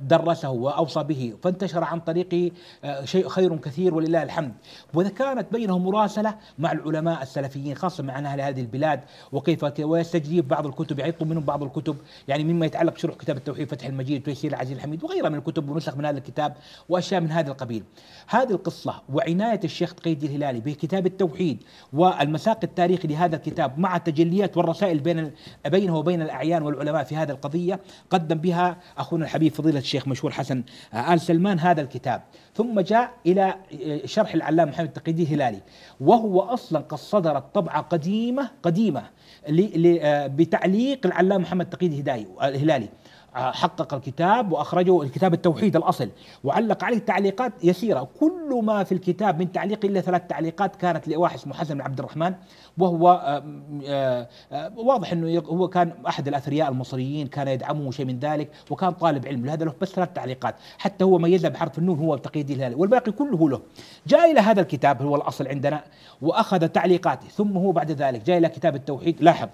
A: درسه وأوصى به فانتشر عن طريقه آه، شيء خير كثير ولله الحمد وكانت بينهم مراسلة مع العلماء السلفيين خاصة مع أهل هذه البلاد وكيف ويستجيب بعض الكتب يعيط منهم بعض الكتب يعني مما يتعلق بشرح كتاب التوحيد فتح المجيد وتيسير العزيز الحميد وغيرها من الكتب ونسخ من هذا الكتاب وأشياء من هذا القبيل هذه القصة وعناية الشيخ قيد الهلالي بكتاب التوحيد والمساق التاريخي لهذا الكتاب مع التجليات والرسائل بين بينه وبين الأعيان والعلماء في هذه القضية قدم بها أخونا الحبيب فضيلة الشيخ مشهور حسن آه، آل سلمان هذا الكتاب ثم جاء إلى آه، شرح العلامة محمد التقيدي الهلالي وهو أصلا قد صدرت طبعة قديمة قديمة آه، بتعليق العلامة محمد تقيد الهلالي حقق الكتاب واخرجه الكتاب التوحيد الاصل وعلق عليه تعليقات يسيره كل ما في الكتاب من تعليق الا ثلاث تعليقات كانت لواحد اسمه حسن بن عبد الرحمن وهو آه، آه، آه، واضح انه هو كان احد الاثرياء المصريين كان يدعمه شيء من ذلك وكان طالب علم لهذا له بس ثلاث تعليقات حتى هو ميزها بحرف النون هو تقييد الهلالي والباقي كله له جاء الى هذا الكتاب هو الاصل عندنا واخذ تعليقاته ثم هو بعد ذلك جاء الى كتاب التوحيد لاحظ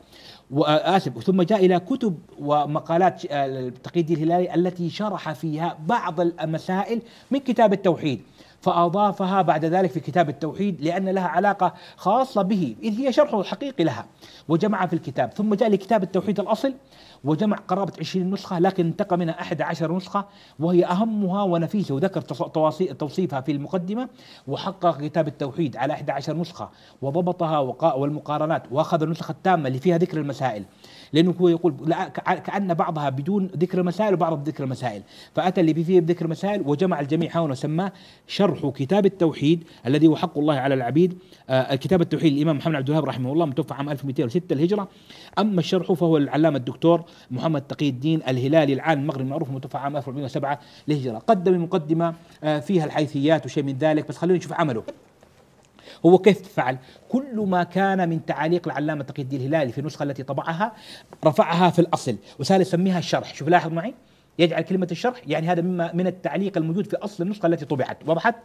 A: واسف ثم جاء الى كتب ومقالات التقييد آه، الهلالي التي شرح فيها بعض المسائل من كتاب التوحيد فأضافها بعد ذلك في كتاب التوحيد لأن لها علاقة خاصة به إذ هي شرحه الحقيقي لها وجمعها في الكتاب ثم جاء لكتاب التوحيد الأصل وجمع قرابة 20 نسخة لكن انتقى منها 11 نسخة وهي أهمها ونفيسة وذكر توصيفها في المقدمة وحقق كتاب التوحيد على 11 نسخة وضبطها والمقارنات وأخذ النسخة التامة اللي فيها ذكر المسائل لانه هو يقول لا كان بعضها بدون ذكر المسائل وبعضها بذكر المسائل فاتى اللي فيه بذكر المسائل وجمع الجميع حوله وسماه شرح كتاب التوحيد الذي هو حق الله على العبيد آه كتاب التوحيد الامام محمد عبد الوهاب رحمه الله متوفى عام 1206 الهجره اما الشرح فهو العلامه الدكتور محمد تقي الدين الهلالي العالم المغربي المعروف متوفى عام 1407 الهجره قدم مقدمه آه فيها الحيثيات وشيء من ذلك بس خلينا نشوف عمله هو كيف فعل كل ما كان من تعاليق العلامة تقي الدين الهلالي في النسخة التي طبعها رفعها في الأصل وسال يسميها الشرح شوف لاحظ معي يجعل كلمة الشرح يعني هذا مما من التعليق الموجود في أصل النسخة التي طبعت وضحت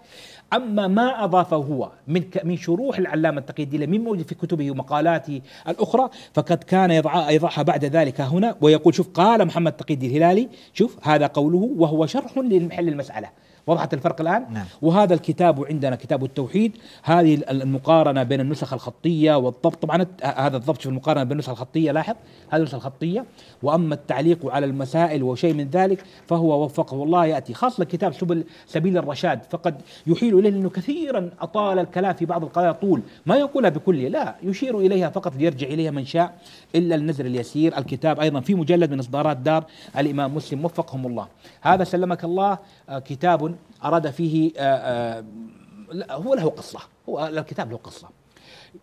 A: أما ما أضافه هو من من شروح العلامة التقي الدين من موجود في كتبه ومقالاته الأخرى فقد كان يضع يضعها بعد ذلك هنا ويقول شوف قال محمد تقي الدين الهلالي شوف هذا قوله وهو شرح لمحل المسألة وضحت الفرق الآن نعم. وهذا الكتاب عندنا كتاب التوحيد هذه المقارنة بين النسخ الخطية والضبط طبعا هذا الضبط في المقارنة بين النسخ الخطية لاحظ هذه النسخ الخطية وأما التعليق على المسائل وشيء من ذلك فهو وفقه الله يأتي خاصة كتاب سبل سبيل الرشاد فقد يحيل إليه لانه كثيرا أطال الكلام في بعض القضايا طول ما يقولها بكل لا يشير إليها فقط ليرجع إليها من شاء إلا النزر اليسير الكتاب أيضا في مجلد من إصدارات دار الإمام مسلم وفقهم الله هذا سلمك الله آه، كتاب أراد فيه آه، آه، هو له قصة هو الكتاب له قصة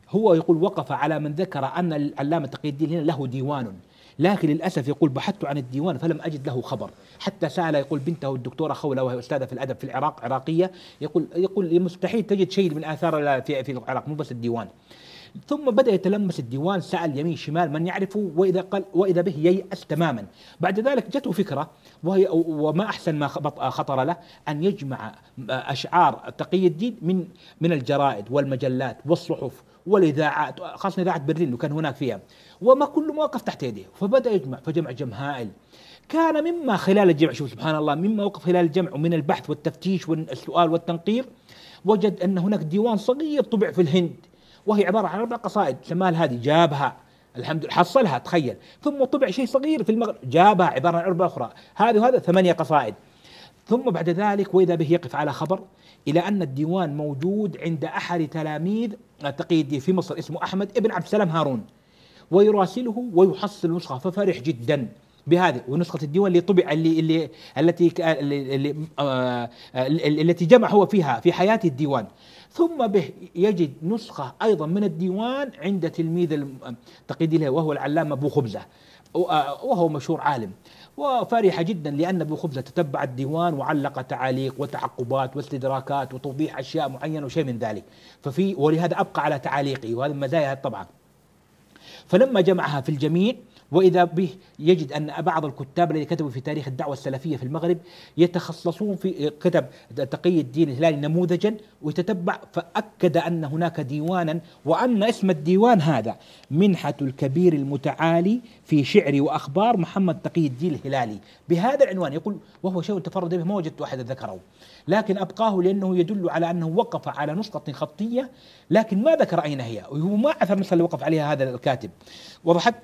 A: هو يقول وقف على من ذكر أن العلامة تقي الدين هنا له ديوان لكن للأسف يقول بحثت عن الديوان فلم أجد له خبر حتى سأل يقول بنته الدكتورة خولة وهي أستاذة في الأدب في العراق عراقية يقول يقول مستحيل تجد شيء من آثار في العراق مو بس الديوان ثم بدأ يتلمس الديوان سأل يمين شمال من يعرفه وإذا قال وإذا به ييأس تماما بعد ذلك جته فكرة وهي وما أحسن ما خطر له أن يجمع أشعار تقي الدين من من الجرائد والمجلات والصحف والاذاعات خاصه اذاعه برلين وكان كان هناك فيها وما كل ما وقف تحت يديه فبدا يجمع فجمع جمع هائل كان مما خلال الجمع شوف سبحان الله مما وقف خلال الجمع ومن البحث والتفتيش والسؤال والتنقيب وجد ان هناك ديوان صغير طبع في الهند وهي عباره عن اربع قصائد شمال هذه جابها الحمد لله حصلها تخيل ثم طبع شيء صغير في المغرب جابها عباره عن اربع اخرى هذه وهذا ثمانيه قصائد ثم بعد ذلك واذا به يقف على خبر الى ان الديوان موجود عند احد تلاميذ تقيدي في مصر اسمه احمد ابن عبد السلام هارون ويراسله ويحصل نسخه ففرح جدا بهذه ونسخه الديوان اللي طبع اللي اللي التي اللي, اللي, آه، آه، اللي, اللي, اللي, اللي, اللي, اللي جمع هو فيها في حياته الديوان ثم به يجد نسخة أيضا من الديوان عند تلميذ التقيد له وهو العلامة أبو خبزة وهو مشهور عالم وفرح جدا لأن أبو خبزة تتبع الديوان وعلق تعاليق وتعقبات واستدراكات وتوضيح أشياء معينة وشيء من ذلك ففي ولهذا أبقى على تعاليقه وهذا مزايا طبعا فلما جمعها في الجميع وإذا به يجد أن بعض الكتاب الذين كتبوا في تاريخ الدعوة السلفية في المغرب يتخصصون في كتب تقي الدين الهلالي نموذجا ويتتبع فأكد أن هناك ديوانا وأن اسم الديوان هذا منحة الكبير المتعالي في شعر وأخبار محمد تقي الدين الهلالي بهذا العنوان يقول وهو شيء تفرد به ما وجدت أحد ذكره لكن أبقاه لأنه يدل على أنه وقف على نسخة خطية لكن ما ذكر أين هي وهو ما أثر النسخة اللي وقف عليها هذا الكاتب وضحت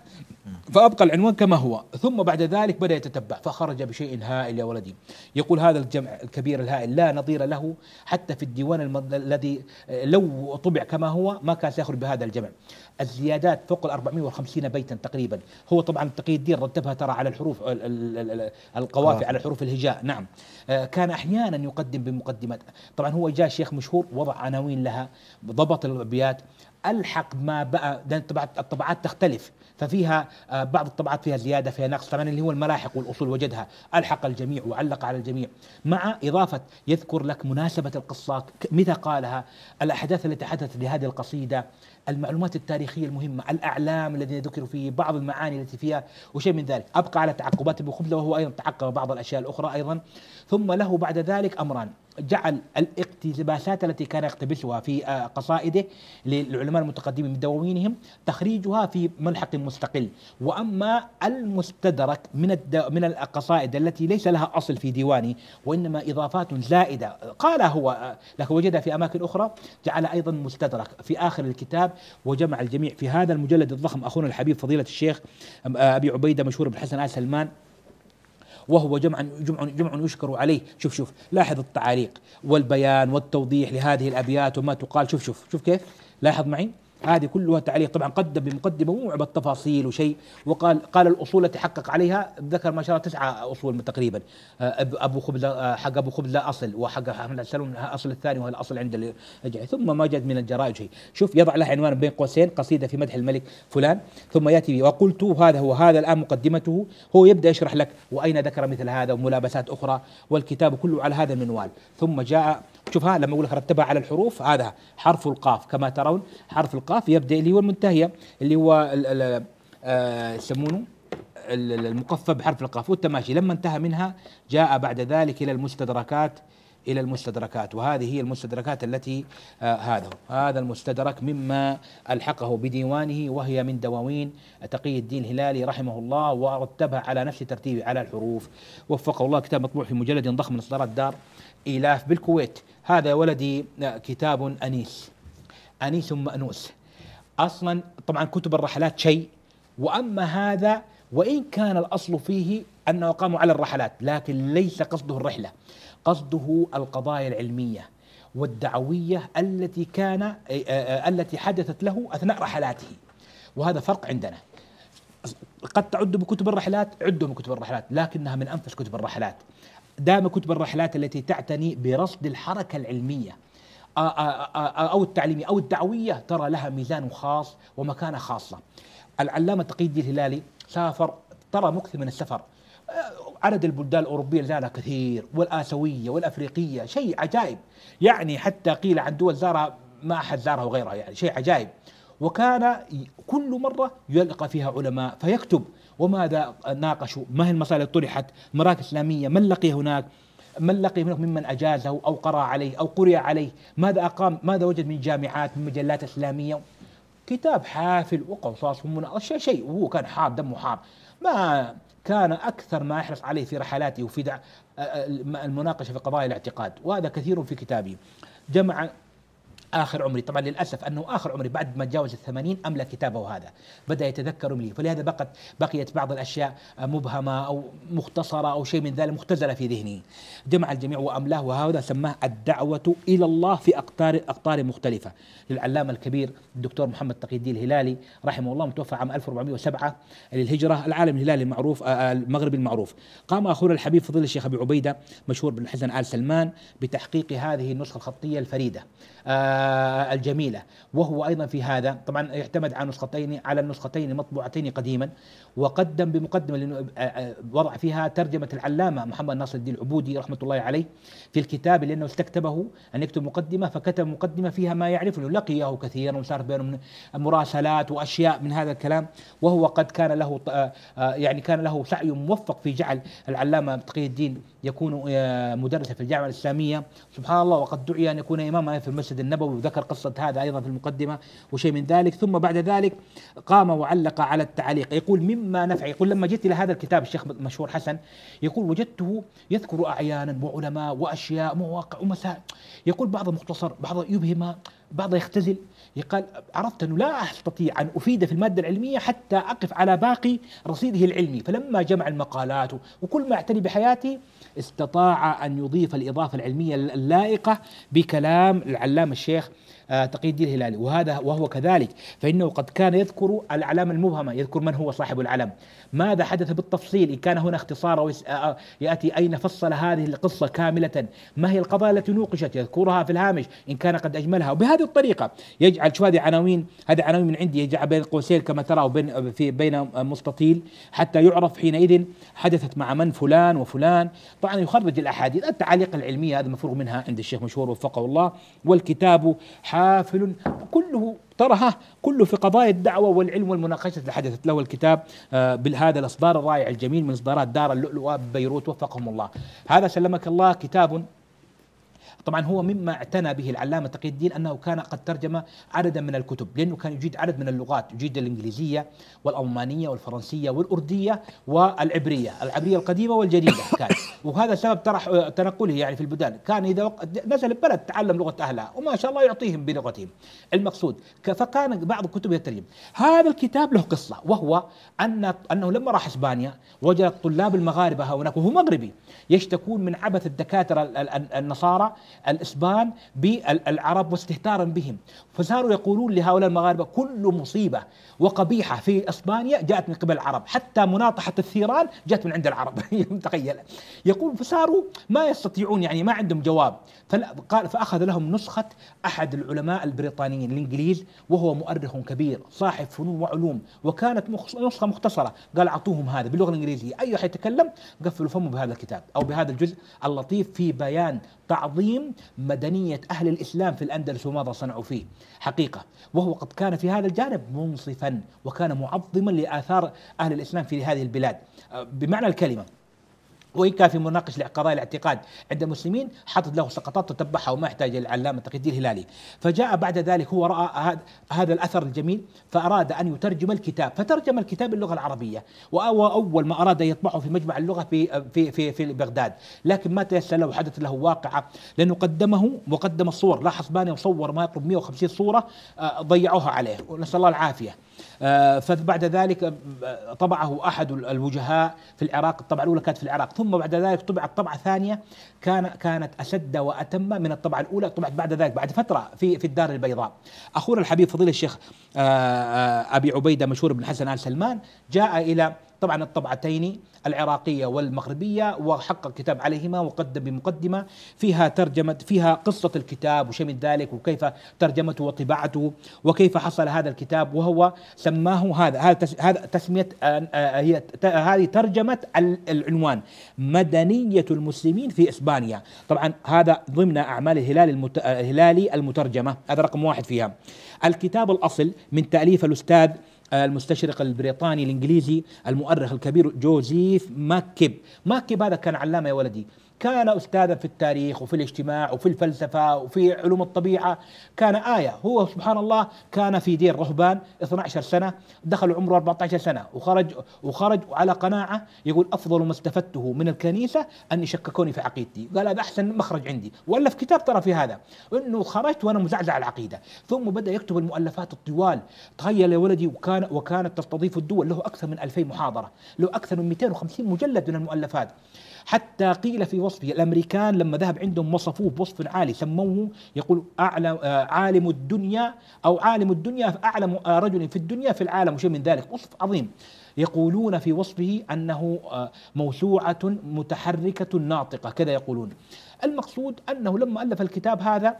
A: فأبقى العنوان كما هو ثم بعد ذلك بدأ يتتبع فخرج بشيء هائل يا ولدي يقول هذا الجمع الكبير الهائل لا نظير له حتى في الديوان الذي لو طبع كما هو ما كان سيخرج بهذا الجمع الزيادات فوق ال 450 بيتا تقريبا هو طبعا تقي الدين رتبها ترى على الحروف القوافي على حروف الهجاء نعم آه، كان احيانا يقدم بمقدمات طبعا هو جاء شيخ مشهور وضع عناوين لها ضبط الابيات الحق ما بقى طبعا الطبعات تختلف ففيها آه، بعض الطبعات فيها زياده فيها نقص طبعا اللي هو الملاحق والاصول وجدها الحق الجميع وعلق على الجميع مع اضافه يذكر لك مناسبه القصه متى قالها الاحداث التي حدثت لهذه القصيده المعلومات التاريخيه المهمه الاعلام الذي ذكر فيه بعض المعاني التي فيها وشيء من ذلك ابقى على تعقبات أبو وهو ايضا تعقب بعض الاشياء الاخرى ايضا ثم له بعد ذلك امران جعل الاقتباسات التي كان يقتبسها في آه، قصائده للعلماء المتقدمين من دواوينهم تخريجها في ملحق مستقل وأما المستدرك من من القصائد التي ليس لها أصل في ديواني وإنما إضافات زائدة قال هو آه، لكن وجدها في أماكن أخرى جعل أيضا مستدرك في آخر الكتاب وجمع الجميع في هذا المجلد الضخم أخونا الحبيب فضيلة الشيخ آه، أبي عبيدة مشهور بالحسن آل سلمان وهو جمع جمع جمع يشكر عليه شوف شوف لاحظ التعاليق والبيان والتوضيح لهذه الابيات وما تقال شوف شوف شوف كيف لاحظ معي هذه كلها تعليق طبعا قدم بمقدمه مو التفاصيل وشيء وقال قال الاصول التي حقق عليها ذكر ما شاء الله تسعه اصول تقريبا آه، ابو خبله آه، حق ابو خبله اصل وحق احمد السلم اصل الثاني وهو الاصل عند ثم ما جد من الجرائد شيء شوف يضع لها عنوان بين قوسين قصيده في مدح الملك فلان ثم ياتي بي وقلت هذا هو هذا الان مقدمته هو يبدا يشرح لك واين ذكر مثل هذا وملابسات اخرى والكتاب كله على هذا المنوال ثم جاء شوف ها لما اقول لك رتبها على الحروف هذا حرف القاف كما ترون حرف القاف يبدا اللي هو المنتهيه اللي هو آه، يسمونه المقفى بحرف القاف والتماشي لما انتهى منها جاء بعد ذلك الى المستدركات الى المستدركات وهذه هي المستدركات التي آه هذا هذا المستدرك مما الحقه بديوانه وهي من دواوين تقي الدين الهلالي رحمه الله ورتبها على نفس ترتيبه على الحروف وفقه الله كتاب مطبوع في مجلد ضخم من اصدارات دار إيلاف بالكويت هذا يا ولدي آه، كتاب أنيس أنيس مأنوس أصلا طبعا كتب الرحلات شيء وأما هذا وإن كان الأصل فيه أنه قام على الرحلات لكن ليس قصده الرحلة قصده القضايا العلمية والدعوية التي كان آه، آه، التي حدثت له أثناء رحلاته وهذا فرق عندنا قد تعد بكتب الرحلات عدوا من كتب الرحلات لكنها من أنفس كتب الرحلات دائما كتب الرحلات التي تعتني برصد الحركة العلمية أو التعليمية أو الدعوية ترى لها ميزان خاص ومكانة خاصة العلامة تقييد الهلالي سافر ترى مكثر من السفر عدد البلدان الأوروبية زارها كثير والآسيوية والأفريقية شيء عجائب يعني حتى قيل عن دول زارها ما أحد زارها وغيرها يعني شيء عجائب وكان كل مرة يلقى فيها علماء فيكتب وماذا ناقشوا ما هي المسائل اللي طرحت مراكز إسلامية من لقي هناك من لقي هناك ممن أجازه أو قرأ عليه أو قرئ عليه ماذا أقام ماذا وجد من جامعات من مجلات إسلامية كتاب حافل وقصص ومناقشة شيء وهو كان حار دمه حار ما كان أكثر ما يحرص عليه في رحلاته وفي المناقشة في قضايا الاعتقاد وهذا كثير في كتابه جمع آخر عمري طبعا للأسف أنه آخر عمري بعد ما تجاوز الثمانين أملى كتابه هذا بدأ يتذكر أملي فلهذا بقت بقيت بعض الأشياء مبهمة أو مختصرة أو شيء من ذلك مختزلة في ذهني جمع الجميع وأملاه وهذا سماه الدعوة إلى الله في أقطار أقطار مختلفة للعلامة الكبير الدكتور محمد تقي الدين الهلالي رحمه الله متوفى عام 1407 للهجرة العالم الهلالي المعروف آه، آه، المغربي المعروف قام أخونا الحبيب فضيل الشيخ أبي عبيدة مشهور بن حسن آل سلمان بتحقيق هذه النسخة الخطية الفريدة آه، الجميلة وهو أيضا في هذا طبعا يعتمد على نسختين على النسختين مطبوعتين قديما وقدم بمقدمة آه، آه، وضع فيها ترجمة العلامة محمد ناصر الدين العبودي رحمة الله عليه في الكتاب لأنه استكتبه أن يكتب مقدمة فكتب مقدمة فيها ما يعرفه لقيه كثيرا وصار بينهم مراسلات وأشياء من هذا الكلام وهو قد كان له يعني كان له سعي موفق في جعل العلامة تقي الدين يكون مدرسا في الجامعة الإسلامية سبحان الله وقد دعي أن يكون إماما في المسجد المسجد النبوي وذكر قصة هذا أيضا في المقدمة وشيء من ذلك ثم بعد ذلك قام وعلق على التعليق يقول مما نفع يقول لما جئت إلى هذا الكتاب الشيخ مشهور حسن يقول وجدته يذكر أعيانا وعلماء وأشياء مواقع ومسائل يقول بعض مختصر بعض يبهم بعض يختزل يقال عرفت أنه لا أستطيع أن أفيد في المادة العلمية حتى أقف على باقي رصيده العلمي فلما جمع المقالات وكل ما اعتني بحياتي استطاع أن يضيف الإضافة العلمية اللائقة بكلام العلامة الشيخ آه، تقي الدين الهلالي وهذا وهو كذلك فإنه قد كان يذكر الأعلام المبهمة يذكر من هو صاحب العلم ماذا حدث بالتفصيل إن كان هنا اختصار أو آه، آه، يأتي أين فصل هذه القصة كاملة ما هي القضايا التي نوقشت يذكرها في الهامش إن كان قد أجملها وبهذه الطريقة يجعل شو هذه عناوين هذه عناوين من عندي يجعل بين قوسين كما ترى وبين في بين مستطيل حتى يعرف حينئذ حدثت مع من فلان وفلان طبعا يخرج الأحاديث التعاليق العلمية هذا مفروغ منها عند الشيخ مشهور وفقه الله والكتاب حال حافل كله طرحه كله في قضايا الدعوة والعلم والمناقشة اللي حدثت له الكتاب آه، بهذا الإصدار الرائع الجميل من إصدارات دار اللؤلؤة ببيروت وفقهم الله هذا سلمك الله كتاب طبعا هو مما اعتنى به العلامة تقي الدين أنه كان قد ترجم عددا من الكتب لأنه كان يجيد عدد من اللغات يجيد الإنجليزية والألمانية والفرنسية والأردية والعبرية العبرية القديمة والجديدة كان وهذا سبب طرح تنقله يعني في البلدان كان إذا وقت نزل البلد تعلم لغة أهلها وما شاء الله يعطيهم بلغتهم المقصود فكان بعض كتبه يترجم هذا الكتاب له قصة وهو أن أنه لما راح إسبانيا وجد الطلاب المغاربة هناك وهو مغربي يشتكون من عبث الدكاترة النصارى الإسبان بالعرب واستهتارا بهم فصاروا يقولون لهؤلاء المغاربة كل مصيبة وقبيحة في إسبانيا جاءت من قبل العرب حتى مناطحة الثيران جاءت من عند العرب تخيل يقول فصاروا ما يستطيعون يعني ما عندهم جواب فقال فأخذ لهم نسخة أحد العلماء البريطانيين الإنجليز وهو مؤرخ كبير صاحب فنون وعلوم وكانت نسخة مختصرة قال أعطوهم هذا باللغة الإنجليزية أي أحد يتكلم قفلوا فمه بهذا الكتاب أو بهذا الجزء اللطيف في بيان تعظيم مدنية أهل الإسلام في الأندلس وماذا صنعوا فيه حقيقة وهو قد كان في هذا الجانب منصفا وكان معظما لآثار أهل الإسلام في هذه البلاد آه، بمعنى الكلمة وان كان في مناقش لقضايا الاعتقاد عند المسلمين حطت له سقطات تتبعها وما يحتاج العلامه تقي الدين الهلالي، فجاء بعد ذلك هو راى هذا الاثر الجميل فاراد ان يترجم الكتاب، فترجم الكتاب باللغه العربيه، واول ما اراد يطبعه في مجمع اللغه في في في, في بغداد، لكن ما تيسر له حدث له واقعه لانه قدمه وقدم الصور، لاحظ باني وصور ما يقرب 150 صوره آه، ضيعوها عليه، ونسال الله العافيه. آه، فبعد ذلك آه، طبعه احد الوجهاء في العراق الطبعه الاولى كانت في العراق ثم بعد ذلك طبعت طبعه ثانيه كان كانت اشد واتم من الطبعه الاولى طبعت بعد ذلك بعد فتره في في الدار البيضاء اخونا الحبيب فضيل الشيخ آه، ابي عبيده مشهور بن حسن ال سلمان جاء الى طبعا الطبعتين العراقية والمغربية وحقق كتاب عليهما وقدم بمقدمة فيها ترجمة فيها قصة الكتاب وشيء من ذلك وكيف ترجمته وطباعته وكيف حصل هذا الكتاب وهو سماه هذا هذا تسمية آه، هي هذه ترجمة العنوان مدنية المسلمين في إسبانيا طبعا هذا ضمن أعمال الهلال آه، الهلالي المترجمة هذا رقم واحد فيها الكتاب الأصل من تأليف الأستاذ المستشرق البريطاني الانجليزي المؤرخ الكبير جوزيف ماكيب ماكيب هذا كان علامه يا ولدي كان أستاذا في التاريخ وفي الاجتماع وفي الفلسفة وفي علوم الطبيعة كان آية هو سبحان الله كان في دير رهبان 12 سنة دخل عمره 14 سنة وخرج وخرج على قناعة يقول أفضل ما استفدته من الكنيسة أن يشككوني في عقيدتي قال هذا أحسن مخرج عندي وألف كتاب ترى في هذا أنه خرجت وأنا مزعزع العقيدة ثم بدأ يكتب المؤلفات الطوال تخيل يا ولدي وكان وكانت تستضيف الدول له أكثر من 2000 محاضرة له أكثر من 250 مجلد من المؤلفات حتى قيل في وصفه الامريكان لما ذهب عندهم وصفوه بوصف عالي سموه يقول اعلم آه، عالم الدنيا او عالم الدنيا اعلم آه، رجل في الدنيا في العالم وشيء من ذلك وصف عظيم يقولون في وصفه انه آه، موسوعه متحركه ناطقه كذا يقولون المقصود انه لما الف الكتاب هذا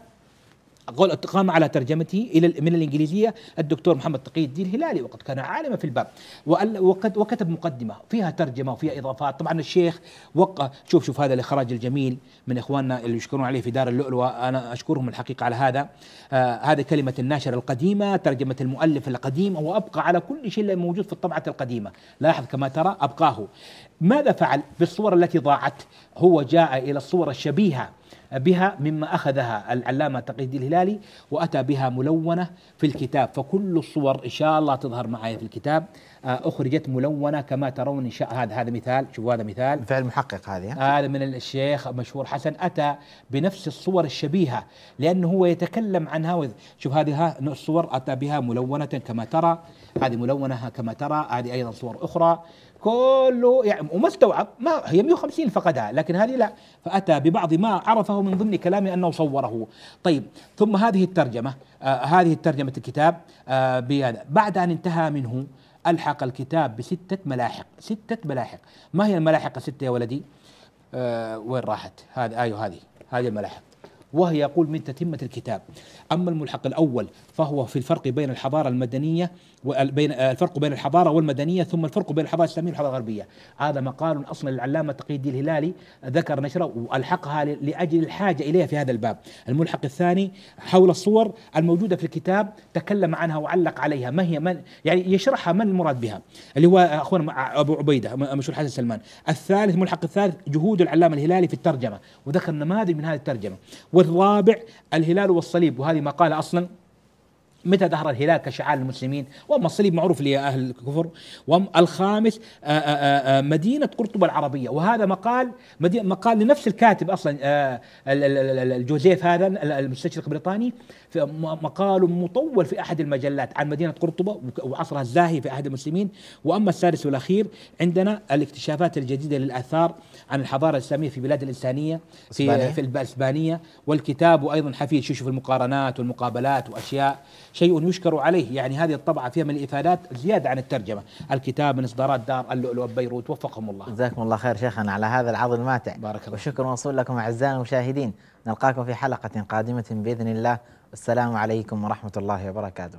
A: قام على ترجمته إلى من الإنجليزية الدكتور محمد تقي الدين الهلالي وقد كان عالما في الباب وقد وكتب مقدمة فيها ترجمة وفيها إضافات طبعا الشيخ وقع شوف شوف هذا الإخراج الجميل من إخواننا اللي يشكرون عليه في دار اللؤلؤة أنا أشكرهم الحقيقة على هذا آه هذه كلمة الناشر القديمة ترجمة المؤلف القديم وأبقى على كل شيء موجود في الطبعة القديمة لاحظ كما ترى أبقاه ماذا فعل بالصور التي ضاعت هو جاء إلى الصور الشبيهة بها مما أخذها العلامة تقي الدين الهلالي وأتى بها ملونة في الكتاب فكل الصور إن شاء الله تظهر معي في الكتاب آه، أخرجت ملونة كما ترون إن شاء هذا هذا مثال شوفوا هذا مثال مثال محقق هذه هذا من الشيخ مشهور حسن أتى بنفس الصور الشبيهة لأنه هو يتكلم عنها شوف هذه الصور أتى بها ملونة كما ترى هذه ملونة كما ترى هذه أيضا صور أخرى كله يعني استوعب ما هي 150 فقدها لكن هذه لا فأتى ببعض ما عرفه من ضمن كلامه أنه صوره طيب ثم هذه الترجمة آه هذه ترجمة الكتاب آه بهذا بعد أن انتهى منه ألحق الكتاب بستة ملاحق ستة ملاحق ما هي الملاحق الستة يا ولدي آه وين راحت هذه آه، أيوه هذه هذه الملاحق وهي يقول من تتمة الكتاب أما الملحق الأول فهو في الفرق بين الحضارة المدنية وبين آه، الفرق بين الحضارة والمدنية ثم الفرق بين الحضارة الإسلامية والحضارة الغربية هذا مقال أصلا للعلامه تقي الدين الهلالي ذكر نشره وألحقها لأجل الحاجة إليها في هذا الباب الملحق الثاني حول الصور الموجودة في الكتاب تكلم عنها وعلق عليها ما هي من يعني يشرحها من المراد بها اللي هو أخونا أبو عبيدة مشهور حسن سلمان الثالث الملحق الثالث جهود العلامة الهلالي في الترجمة وذكر نماذج من هذه الترجمة والرابع الهلال والصليب وهذه هذه مقالة أصلا متى ظهر الهلال كشعار للمسلمين وأما الصليب معروف لأهل الكفر والخامس آه، آه، آه، مدينة قرطبة العربية وهذا مقال مقال لنفس الكاتب أصلا الجوزيف هذا المستشرق البريطاني مقال مطول في أحد المجلات عن مدينة قرطبة وعصرها الزاهي في أحد المسلمين وأما السادس والأخير عندنا الاكتشافات الجديدة للآثار عن الحضارة الإسلامية في بلاد الإنسانية في في الإسبانية والكتاب أيضا حفيد شوف المقارنات والمقابلات وأشياء شيء يشكر عليه يعني هذه الطبعة فيها من الإفادات زيادة عن
B: الترجمة الكتاب من إصدارات دار اللؤلؤ بيروت وفقهم الله جزاكم الله خير شيخنا على هذا العرض الماتع بارك الله وشكر موصول لكم أعزائنا المشاهدين نلقاكم في حلقة قادمة بإذن الله السلام عليكم ورحمة الله وبركاته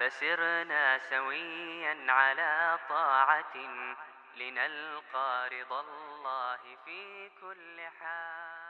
B: فسرنا سويا على طاعة لنلقى رضا الله في كل حال